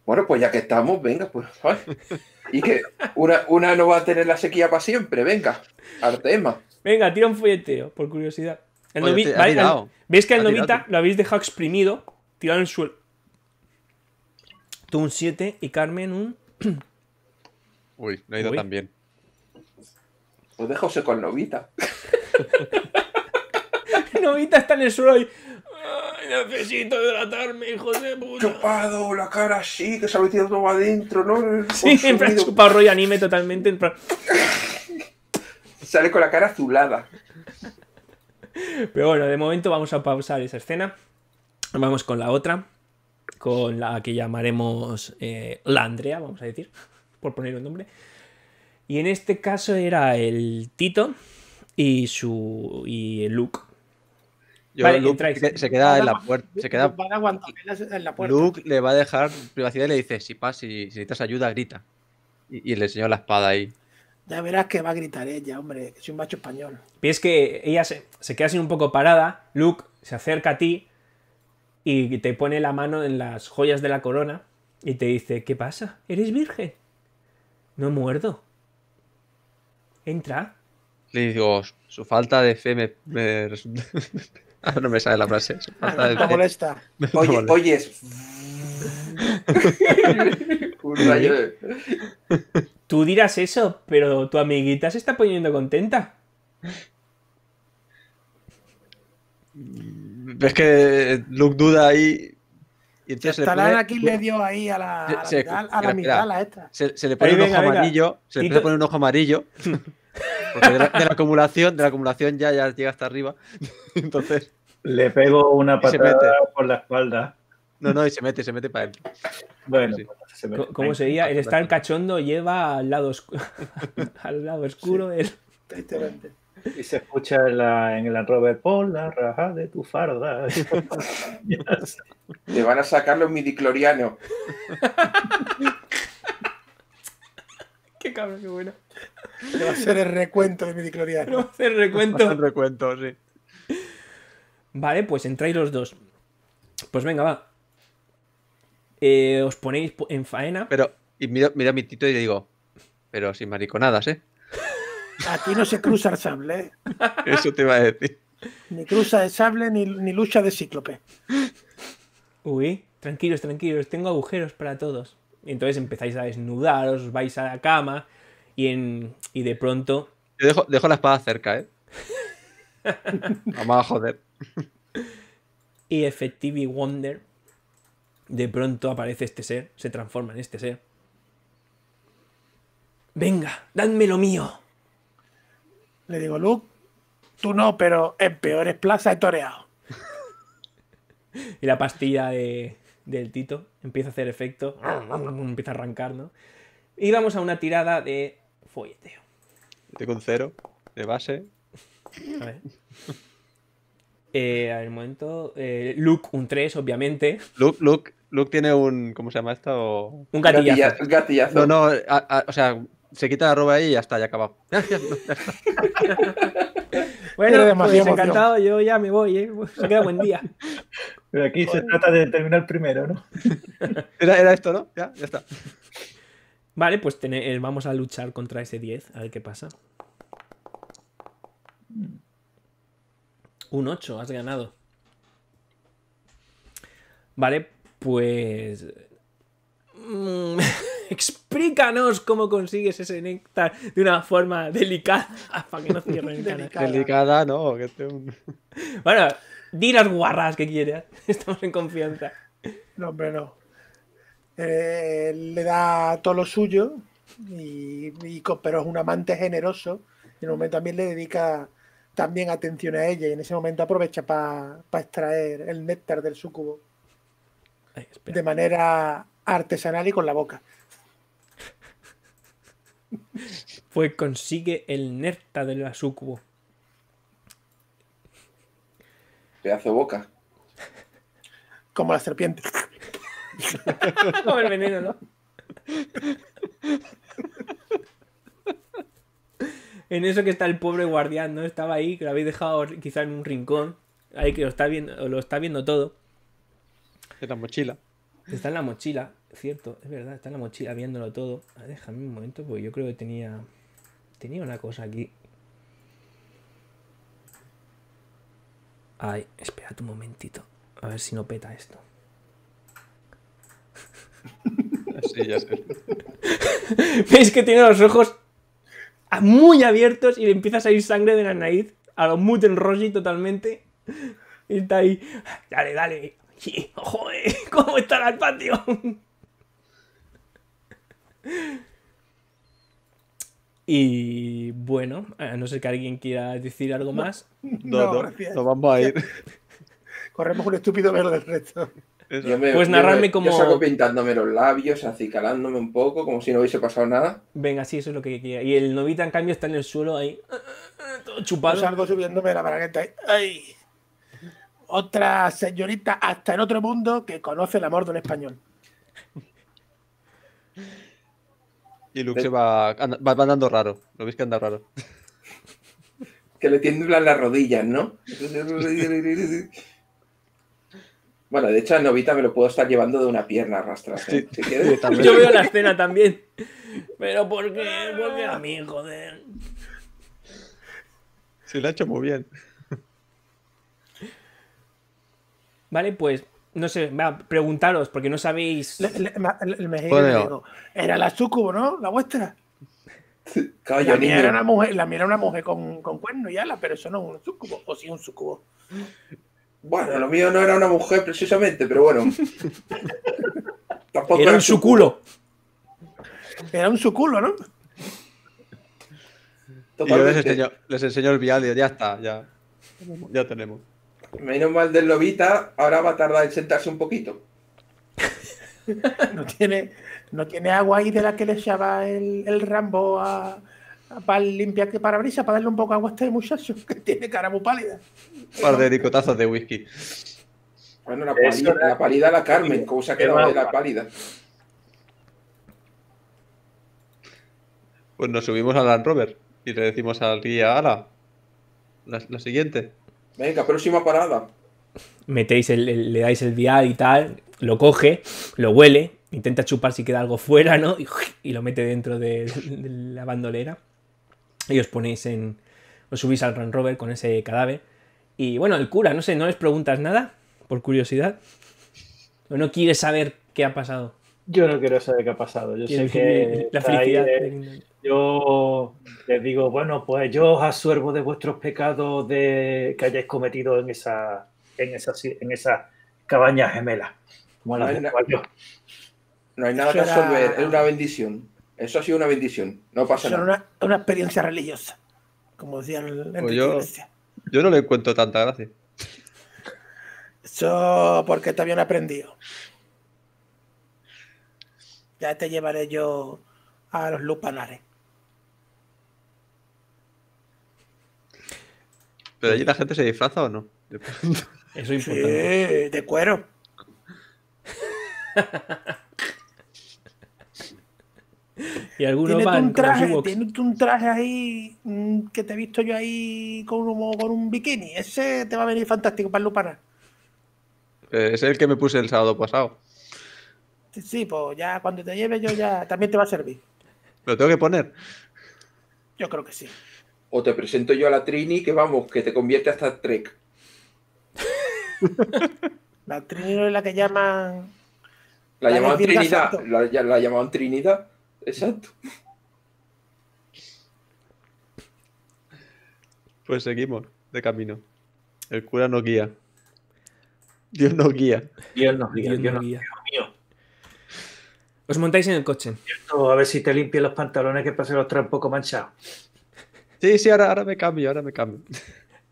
Bueno, pues ya que estamos, venga, pues. Y que una, no va a tener la sequía para siempre, venga. tema Venga, tira un folleteo, por curiosidad. El novita, ¿Veis que el novita lo habéis dejado exprimido? tirado en el suelo. Tú un 7 y Carmen un. Uy, no ha ido tan bien. Os pues dejo con Novita. Novita está en el suelo y. necesito hidratarme, hijo de puta. Chupado, la cara así, que se ha metido todo adentro, ¿no? Sí, en plan chupado rollo anime totalmente. Sale con la cara azulada. Pero bueno, de momento vamos a pausar esa escena. Vamos con la otra, con la que llamaremos eh, la Andrea, vamos a decir, por poner un nombre. Y en este caso era el Tito y su y Luke. Luke se, queda en la puerta. Luke le va a dejar privacidad y le dice, si pas, si, necesitas ayuda, grita. Y, le enseñó la espada ahí. Ya verás que va a gritar ella, hombre, Es soy un macho español. Y es que ella se, se queda así un poco parada, Luke se acerca a ti, y te pone la mano en las joyas de la corona y te dice, ¿qué pasa? ¿Eres virgen? No muerdo. Entra. Le digo, su falta de fe me... no me sale la frase. Su molesta. Oye, oyes. Tú dirás eso, pero tu amiguita se está poniendo contenta. Mm ves que eh, Luke duda ahí. Y entonces le aquí le dio ahí a la, mitad, a Se, le pone un ojo amarillo. Se le poner un ojo amarillo. Porque de la, acumulación, de la acumulación ya, ya llega hasta arriba. Entonces. Le pego una patada por la espalda. No, no, y se mete, se mete para él. Bueno, como pues se mete. ¿cómo sería? El estar cachondo lleva al lado, oscuro, al lado oscuro sí. Y se escucha en la, en Robert Paul, la raja de tu farda. Le van a sacar los midicloriano. qué cabrón, qué bueno. va a ser el recuento de midicloriano. Va a ser recuento. Vale, pues entráis los dos. Pues venga, va. Eh, os ponéis en faena. Pero, y mira a mi tito y le digo, pero sin mariconadas, ¿eh? Aquí no se cruza el sable. Eso te iba a decir. Ni cruza de sable ni, lucha de cíclope. Uy, tranquilos, tranquilos, tengo agujeros para todos. Y entonces empezáis a desnudaros, vais a la cama y, en, de pronto... dejo, la espada cerca, ¿eh? Vamos a joder. Y efectivamente, Wonder, de pronto aparece este ser, se transforma en este ser. Venga, dadme lo mío. Le digo, Luke, tú no, pero en peores plazas he toreado. y la pastilla de, del Tito empieza a hacer efecto, empieza a arrancar, ¿no? Y vamos a una tirada de folleteo. De con cero de base. A ver. Eh, a ver, un momento. Eh, Luke, un 3, obviamente. Luke, Luke, Luke tiene un. ¿Cómo se llama esto? Un gatillazo. Un gatillazo. No, no, o sea, se quita la ropa ahí y ya está, ya acabado. bueno, pues encantado, yo ya me voy, ¿eh? Se queda buen día. Pero aquí se trata de terminar primero, ¿no? era, esto, ¿no? Ya, ya está. Vale, pues eh, vamos a luchar contra ese 10, a ver qué pasa. Un 8, has ganado. Vale, pues... Mm, explícanos cómo consigues ese néctar de una forma delicada para que no cierren el canal. Delicada, no. bueno, di las guarras que quieras. Estamos en confianza. No, hombre, no. Eh, le da todo lo suyo, y, pero es un amante generoso. en un momento también le dedica también atención a ella y en ese momento aprovecha para extraer el néctar del sucubo de manera artesanal y con la boca. Pues consigue el Nerta de la Le hace boca. Como la serpiente. Como el veneno, ¿no? en eso que está el pobre guardián, ¿no? Estaba ahí, que lo habéis dejado quizá en un rincón. Ahí que lo está viendo, lo está viendo todo. En la mochila. Está en la mochila cierto, es verdad, está en la mochila viéndolo todo. déjame un momento, porque yo creo que tenía. Tenía una cosa aquí. Ay, espera un momentito. A ver si no peta esto. Sí, ya sé. ¿Veis que tiene los ojos muy abiertos y le empieza a salir sangre de la nariz? A los Muten rosy totalmente. Y está ahí. Dale, dale. Sí, joder, ¿cómo está el patio? Y bueno, a no ser que alguien quiera decir algo más. No, vamos a ir. Corremos un estúpido verde, del resto. pues narrarme como. Yo salgo pintándome los labios, acicalándome un poco, como si no hubiese pasado nada. Venga, sí, eso es lo que quería. Y el novita, en cambio, está en el suelo ahí, todo chupado. salgo subiéndome la paragueta ahí. Otra señorita, hasta en otro mundo, que conoce el amor de un español. Y Luke va, andando raro. Lo veis que anda raro. Que le tiemblan las rodillas, ¿no? bueno, de hecho Novita me lo puedo estar llevando de una pierna arrastras. ¿eh? yo veo la escena también. Pero ¿por qué? ¿Por qué a mí, joder? Se lo ha hecho muy bien. Vale, pues no sé, preguntaros, porque no sabéis. El era la sucubo, ¿no? La vuestra. la, mía era una mujer, con, con cuernos y ala, pero eso no es un sucubo, o sí un sucubo. Bueno, lo mío no era una mujer precisamente, pero bueno. era, un suculo. Era un suculo, ¿no? les enseño, el vial, ya está, ya. Ya tenemos. Menos mal del Lobita, ahora va a tardar en sentarse un poquito. no, tiene, no tiene agua ahí de la que le echaba el, Rambo a, a, para limpiar que parabrisas, para darle un poco de agua a este muchacho que tiene cara muy pálida. Un par de ricotazos de whisky. Bueno, la pálida, la, Carmen, como se ha quedado de la pálida? Pues nos subimos al Land Rover y le decimos al guía, ala, lo la siguiente venga, próxima parada. Metéis el, le dais el vial y tal, lo coge, lo huele, intenta chupar si queda algo fuera, ¿no? Y, lo mete dentro de, la bandolera. Y os ponéis en. Os subís al run Rover con ese cadáver. Y bueno, el cura, no sé, ¿no les preguntas nada? Por curiosidad. ¿O no quieres saber qué ha pasado? Yo no quiero saber qué ha pasado. Yo sé que eh, yo les digo, bueno, pues yo os absorbo de vuestros pecados que hayáis cometido en esa, en esa, en esa cabaña gemela. no, hay nada que absorber, es una bendición. Eso ha sido una bendición, no pasa nada. una, una, experiencia religiosa, como decían pues yo, yo no le cuento tanta gracias Eso porque también no he aprendido. Ya te llevaré yo a los lupanares. ¿Pero allí la gente se disfraza o no? Eso es importante. de cuero. y algunos un traje, Tienes un traje ahí mm, que te he visto yo ahí con un, con un bikini. Ese te va a venir fantástico para el eh, es el que me puse el sábado pasado. Sí, pues ya cuando te lleve yo ya también te va a servir. ¿Lo tengo que poner? Yo creo que sí. O te presento yo a la Trini que vamos, que te convierte hasta Trek. la Trini no es la que llaman. La, la llamaban Trinidad. La, llamaban Trinidad. Exacto. Pues seguimos de camino. El cura guía. Dios nos guía. Dios nos guía. Dios, nos guía. Os montáis en el coche. a ver si te limpien los pantalones que que los tres un poco manchados. Sí, sí, ahora, me cambio, ahora me cambio.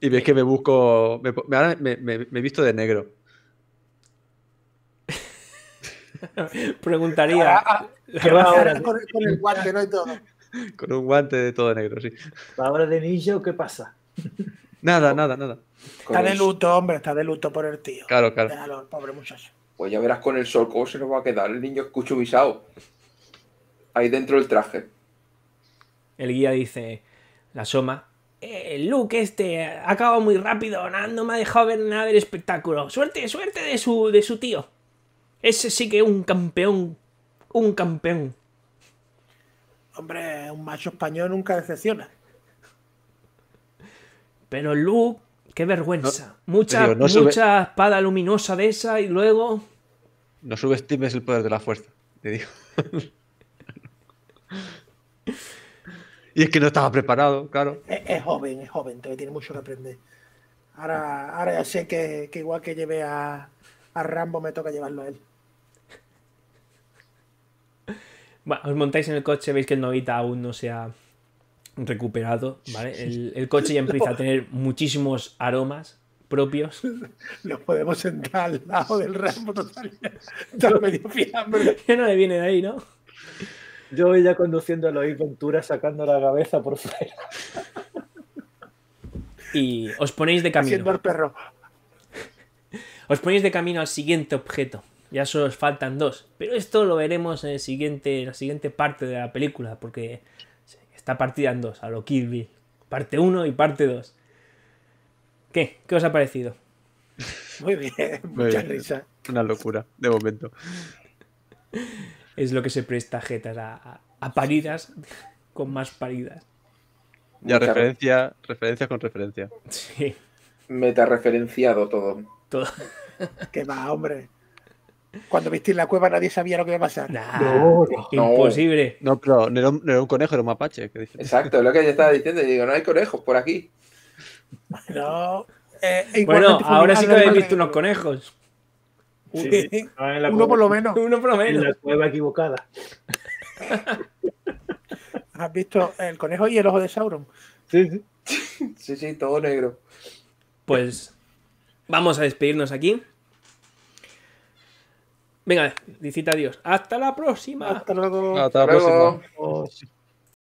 Y ves que me busco. Me, ahora me, he visto de negro. Preguntaría. Ah, ah, con, el guante, ¿no? hay todo. Con un guante de todo negro, sí. ¿Va ahora de niño o qué pasa? Nada, nada, nada. Está de luto, hombre, está de luto por el tío. Claro, claro. pobre muchacho. Pues ya verás con el sol cómo se nos va a quedar el niño visado Ahí dentro del traje. El guía dice, la soma. Eh, el Luke este ha acabado muy rápido, no, me ha dejado ver nada del espectáculo. Suerte, suerte de su, de su tío. Ese sí que es un campeón. Un campeón. Hombre, un macho español nunca decepciona. Pero Luke, qué vergüenza. mucha, mucha espada luminosa de esa y luego. No subestimes el poder de la fuerza, te digo. y es que no estaba preparado, claro. Es, joven, es joven, todavía tiene mucho que aprender. Ahora, ahora ya sé que, igual que llevé a, Rambo, me toca llevarlo a él. Bueno, os montáis en el coche, veis que el novita aún no se ha recuperado, el coche ya empieza a tener muchísimos aromas, propios. Los podemos sentar al lado del ramo total. Está medio fiambre. no le viene de ahí, ¿no? Yo voy ya conduciendo a Lois Ventura sacando la cabeza por fuera. Y os ponéis de camino. perro. Os ponéis de camino al siguiente objeto. Ya solo os faltan dos. Pero esto lo veremos en, siguiente, en la siguiente parte de la película. Porque está partida en dos, a lo Kirby. Parte 1 y parte 2. ¿Qué? ¿Qué os ha parecido? Muy bien, mucha risa. Una locura, de momento. Es lo que se presta jetas a, a, a paridas con más paridas. Ya referencia, referencia con referencia. Sí. Meta referenciado todo. Todo. Qué va, hombre. Cuando vestí en la cueva nadie sabía lo que iba a pasar. no, imposible. No, pero no era, un, conejo, era un mapache. Exacto, es lo que yo estaba diciendo. Yo digo, no hay conejos por aquí. Eh, bueno, ahora sí que habéis visto unos conejos. Uno por lo menos. Uno por lo menos. En la cueva equivocada. ¿Has visto el conejo y el ojo de Sauron? Sí, sí. Sí, todo negro. Pues vamos a despedirnos aquí. Venga, dicita adiós. Hasta la próxima. Hasta luego. Hasta,